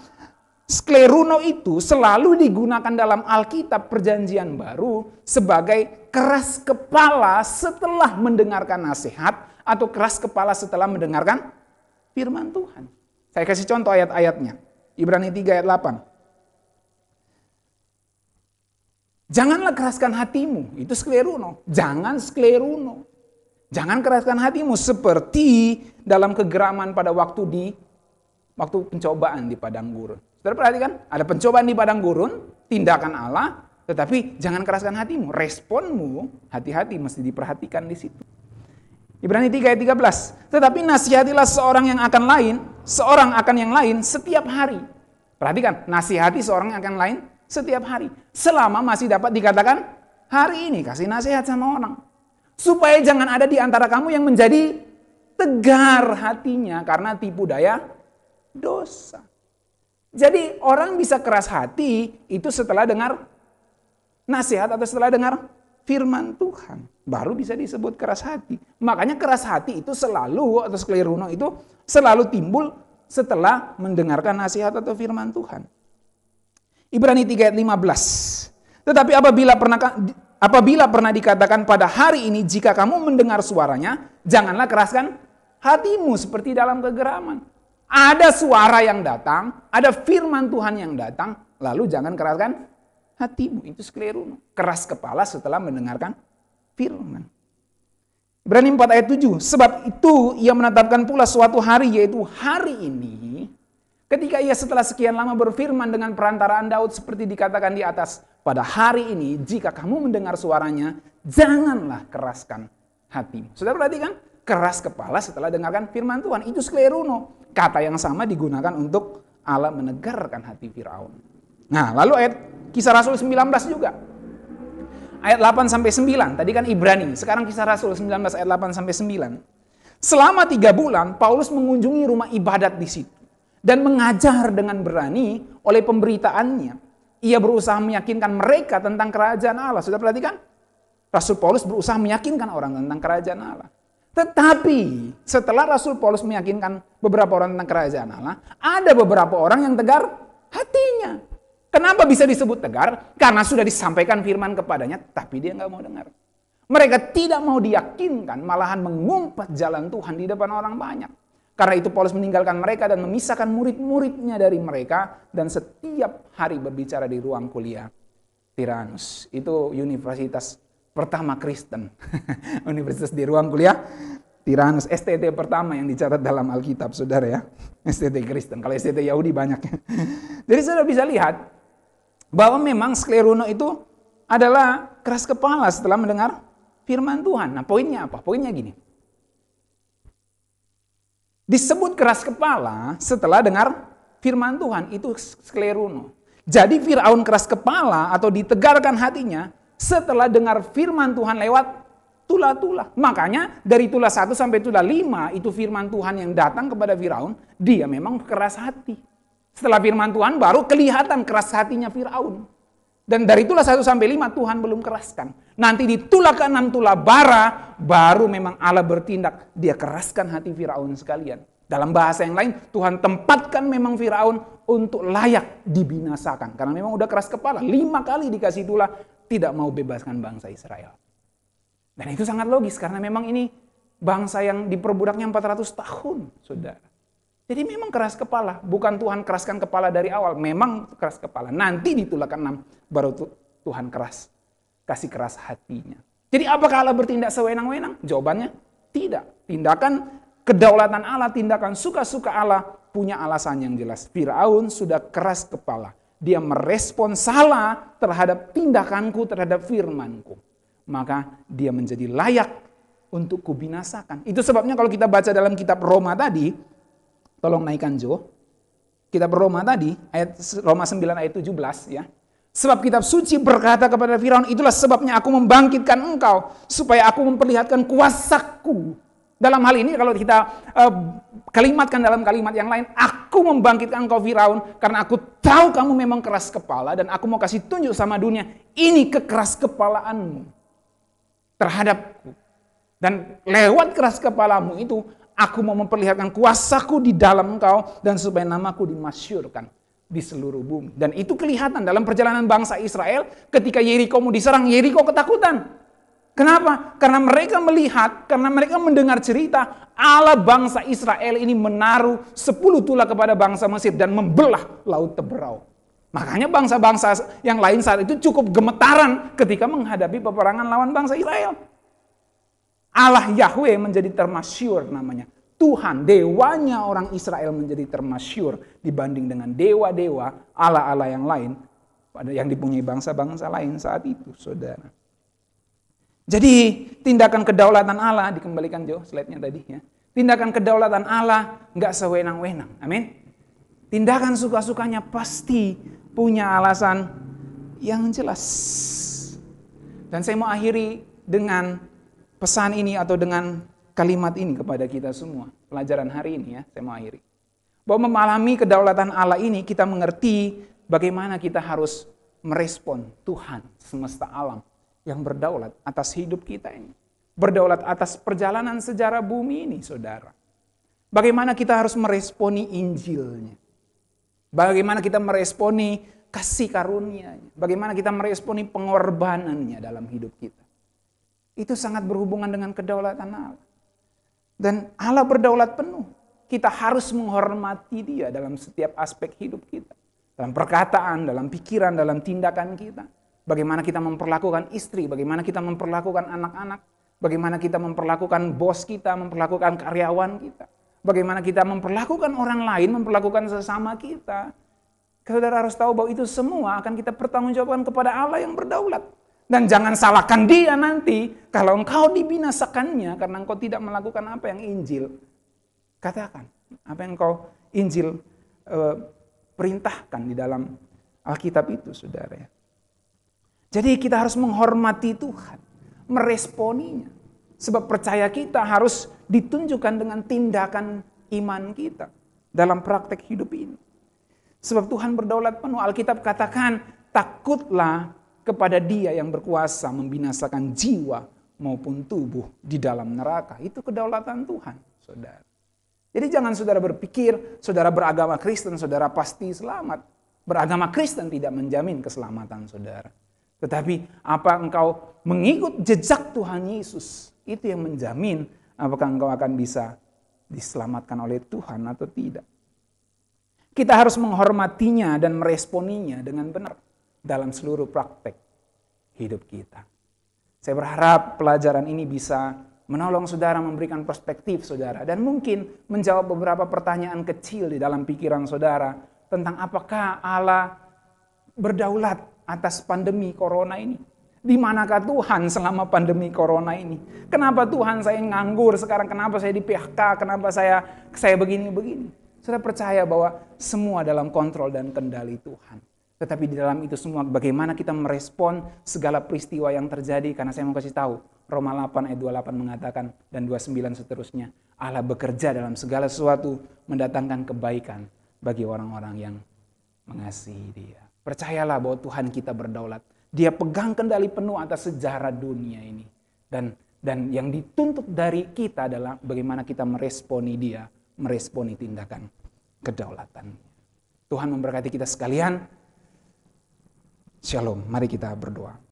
Speaker 1: skleruno itu selalu digunakan dalam Alkitab perjanjian baru sebagai keras kepala setelah mendengarkan nasihat atau keras kepala setelah mendengarkan firman Tuhan. Saya kasih contoh ayat-ayatnya. Ibrani 3 ayat 8. Janganlah keraskan hatimu, itu skleruno. Jangan skleruno. Jangan keraskan hatimu seperti dalam kegeraman pada waktu di waktu pencobaan di padang gurun. Saudara perhatikan, ada pencobaan di padang gurun, tindakan Allah, tetapi jangan keraskan hatimu, responmu hati-hati mesti diperhatikan di situ. Ibrani 3 ayat 13. Tetapi nasihatilah seorang yang akan lain, seorang akan yang lain setiap hari. Perhatikan, nasihati seorang yang akan lain setiap hari. Selama masih dapat dikatakan hari ini kasih nasihat sama orang. Supaya jangan ada di antara kamu yang menjadi tegar hatinya karena tipu daya dosa. Jadi orang bisa keras hati itu setelah dengar nasihat atau setelah dengar firman Tuhan. Baru bisa disebut keras hati. Makanya keras hati itu selalu atau skleruno itu selalu timbul setelah mendengarkan nasihat atau firman Tuhan. Ibrani 3 ayat 15. Tetapi apabila pernah apabila pernah dikatakan pada hari ini jika kamu mendengar suaranya, janganlah keraskan hatimu seperti dalam kegeraman. Ada suara yang datang, ada firman Tuhan yang datang, lalu jangan keraskan hatimu. Itu sekeliru. Keras kepala setelah mendengarkan firman. Ibrani 4 ayat 7. Sebab itu ia menetapkan pula suatu hari yaitu hari ini Ketika ia setelah sekian lama berfirman dengan perantaraan Daud seperti dikatakan di atas, pada hari ini jika kamu mendengar suaranya, janganlah keraskan hatimu. Sudah kan Keras kepala setelah dengarkan firman Tuhan. Itu skleruno. Kata yang sama digunakan untuk Allah menegarkan hati Firaun. Nah, lalu ayat kisah Rasul 19 juga. Ayat 8 sampai 9. Tadi kan Ibrani, sekarang kisah Rasul 19 ayat 8 sampai 9. Selama tiga bulan, Paulus mengunjungi rumah ibadat di situ dan mengajar dengan berani oleh pemberitaannya. Ia berusaha meyakinkan mereka tentang kerajaan Allah. Sudah perhatikan? Rasul Paulus berusaha meyakinkan orang tentang kerajaan Allah. Tetapi setelah Rasul Paulus meyakinkan beberapa orang tentang kerajaan Allah, ada beberapa orang yang tegar hatinya. Kenapa bisa disebut tegar? Karena sudah disampaikan firman kepadanya, tapi dia nggak mau dengar. Mereka tidak mau diyakinkan, malahan mengumpat jalan Tuhan di depan orang banyak. Karena itu Paulus meninggalkan mereka dan memisahkan murid-muridnya dari mereka dan setiap hari berbicara di ruang kuliah Tiranus. Itu universitas pertama Kristen. universitas di ruang kuliah Tiranus STT pertama yang dicatat dalam Alkitab, saudara ya. STT Kristen, kalau STT Yahudi banyak. Jadi saudara bisa lihat bahwa memang sklerono itu adalah keras kepala setelah mendengar firman Tuhan. Nah poinnya apa? Poinnya gini, disebut keras kepala setelah dengar firman Tuhan itu skleruno. Jadi Firaun keras kepala atau ditegarkan hatinya setelah dengar firman Tuhan lewat tula-tula. Makanya dari tula 1 sampai tula 5 itu firman Tuhan yang datang kepada Firaun, dia memang keras hati. Setelah firman Tuhan baru kelihatan keras hatinya Firaun. Dan dari tula 1 sampai 5 Tuhan belum keraskan. Nanti ditulak ke enam tulah bara, baru memang Allah bertindak. Dia keraskan hati Firaun sekalian. Dalam bahasa yang lain, Tuhan tempatkan memang Firaun untuk layak dibinasakan. Karena memang udah keras kepala. Lima kali dikasih tulah, tidak mau bebaskan bangsa Israel. Dan itu sangat logis karena memang ini bangsa yang diperbudaknya 400 tahun, saudara. Jadi memang keras kepala. Bukan Tuhan keraskan kepala dari awal. Memang keras kepala. Nanti tulah enam, baru Tuhan keras kasih keras hatinya. Jadi apakah Allah bertindak sewenang-wenang? Jawabannya tidak. Tindakan kedaulatan Allah, tindakan suka-suka Allah punya alasan yang jelas. Firaun sudah keras kepala. Dia merespon salah terhadap tindakanku, terhadap firmanku. Maka dia menjadi layak untuk kubinasakan. Itu sebabnya kalau kita baca dalam kitab Roma tadi, tolong naikkan Jo. Kitab Roma tadi, ayat Roma 9 ayat 17 ya. Sebab kitab suci berkata kepada Firaun, itulah sebabnya aku membangkitkan engkau. Supaya aku memperlihatkan kuasaku. Dalam hal ini kalau kita uh, kalimatkan dalam kalimat yang lain, aku membangkitkan engkau Firaun karena aku tahu kamu memang keras kepala dan aku mau kasih tunjuk sama dunia, ini kekeras kepalaanmu terhadapku. Dan lewat keras kepalamu itu, aku mau memperlihatkan kuasaku di dalam engkau dan supaya namaku dimasyurkan di seluruh bumi. Dan itu kelihatan dalam perjalanan bangsa Israel ketika Yeriko mau diserang, Yeriko ketakutan. Kenapa? Karena mereka melihat, karena mereka mendengar cerita Allah bangsa Israel ini menaruh sepuluh tulah kepada bangsa Mesir dan membelah laut Teberau. Makanya bangsa-bangsa yang lain saat itu cukup gemetaran ketika menghadapi peperangan lawan bangsa Israel. Allah Yahweh menjadi termasyur namanya. Tuhan, dewanya orang Israel menjadi termasyur dibanding dengan dewa-dewa ala-ala yang lain yang dipunyai bangsa-bangsa lain saat itu, saudara. Jadi tindakan kedaulatan Allah dikembalikan jauh slide-nya tadi ya. Tindakan kedaulatan Allah nggak sewenang-wenang. Amin. Tindakan suka-sukanya pasti punya alasan yang jelas. Dan saya mau akhiri dengan pesan ini atau dengan kalimat ini kepada kita semua. Pelajaran hari ini ya, saya mau akhiri. Bahwa memahami kedaulatan Allah ini kita mengerti bagaimana kita harus merespon Tuhan semesta alam yang berdaulat atas hidup kita ini. Berdaulat atas perjalanan sejarah bumi ini, saudara. Bagaimana kita harus meresponi Injilnya. Bagaimana kita meresponi kasih karunia-Nya. Bagaimana kita meresponi pengorbanannya dalam hidup kita. Itu sangat berhubungan dengan kedaulatan Allah. Dan Allah berdaulat penuh. Kita harus menghormati dia dalam setiap aspek hidup kita. Dalam perkataan, dalam pikiran, dalam tindakan kita. Bagaimana kita memperlakukan istri, bagaimana kita memperlakukan anak-anak, bagaimana kita memperlakukan bos kita, memperlakukan karyawan kita. Bagaimana kita memperlakukan orang lain, memperlakukan sesama kita. Saudara harus tahu bahwa itu semua akan kita pertanggungjawabkan kepada Allah yang berdaulat. Dan jangan salahkan dia nanti kalau engkau dibinasakannya karena engkau tidak melakukan apa yang Injil katakan. Apa yang engkau Injil e, perintahkan di dalam Alkitab itu, saudara. Jadi kita harus menghormati Tuhan, meresponinya. Sebab percaya kita harus ditunjukkan dengan tindakan iman kita dalam praktek hidup ini. Sebab Tuhan berdaulat penuh. Alkitab katakan, takutlah kepada dia yang berkuasa membinasakan jiwa maupun tubuh di dalam neraka. Itu kedaulatan Tuhan, saudara. Jadi jangan saudara berpikir, saudara beragama Kristen, saudara pasti selamat. Beragama Kristen tidak menjamin keselamatan saudara. Tetapi apa engkau mengikut jejak Tuhan Yesus, itu yang menjamin apakah engkau akan bisa diselamatkan oleh Tuhan atau tidak. Kita harus menghormatinya dan meresponinya dengan benar dalam seluruh praktek hidup kita. Saya berharap pelajaran ini bisa menolong saudara memberikan perspektif saudara dan mungkin menjawab beberapa pertanyaan kecil di dalam pikiran saudara tentang apakah Allah berdaulat atas pandemi corona ini. Di manakah Tuhan selama pandemi corona ini? Kenapa Tuhan saya nganggur sekarang? Kenapa saya di PHK? Kenapa saya saya begini begini? Saya percaya bahwa semua dalam kontrol dan kendali Tuhan. Tetapi di dalam itu semua bagaimana kita merespon segala peristiwa yang terjadi karena saya mau kasih tahu Roma 8 ayat 28 mengatakan dan 29 seterusnya Allah bekerja dalam segala sesuatu mendatangkan kebaikan bagi orang-orang yang mengasihi dia. Percayalah bahwa Tuhan kita berdaulat. Dia pegang kendali penuh atas sejarah dunia ini. Dan dan yang dituntut dari kita adalah bagaimana kita meresponi dia, meresponi tindakan kedaulatan. Tuhan memberkati kita sekalian Shalom. Mari kita berdoa.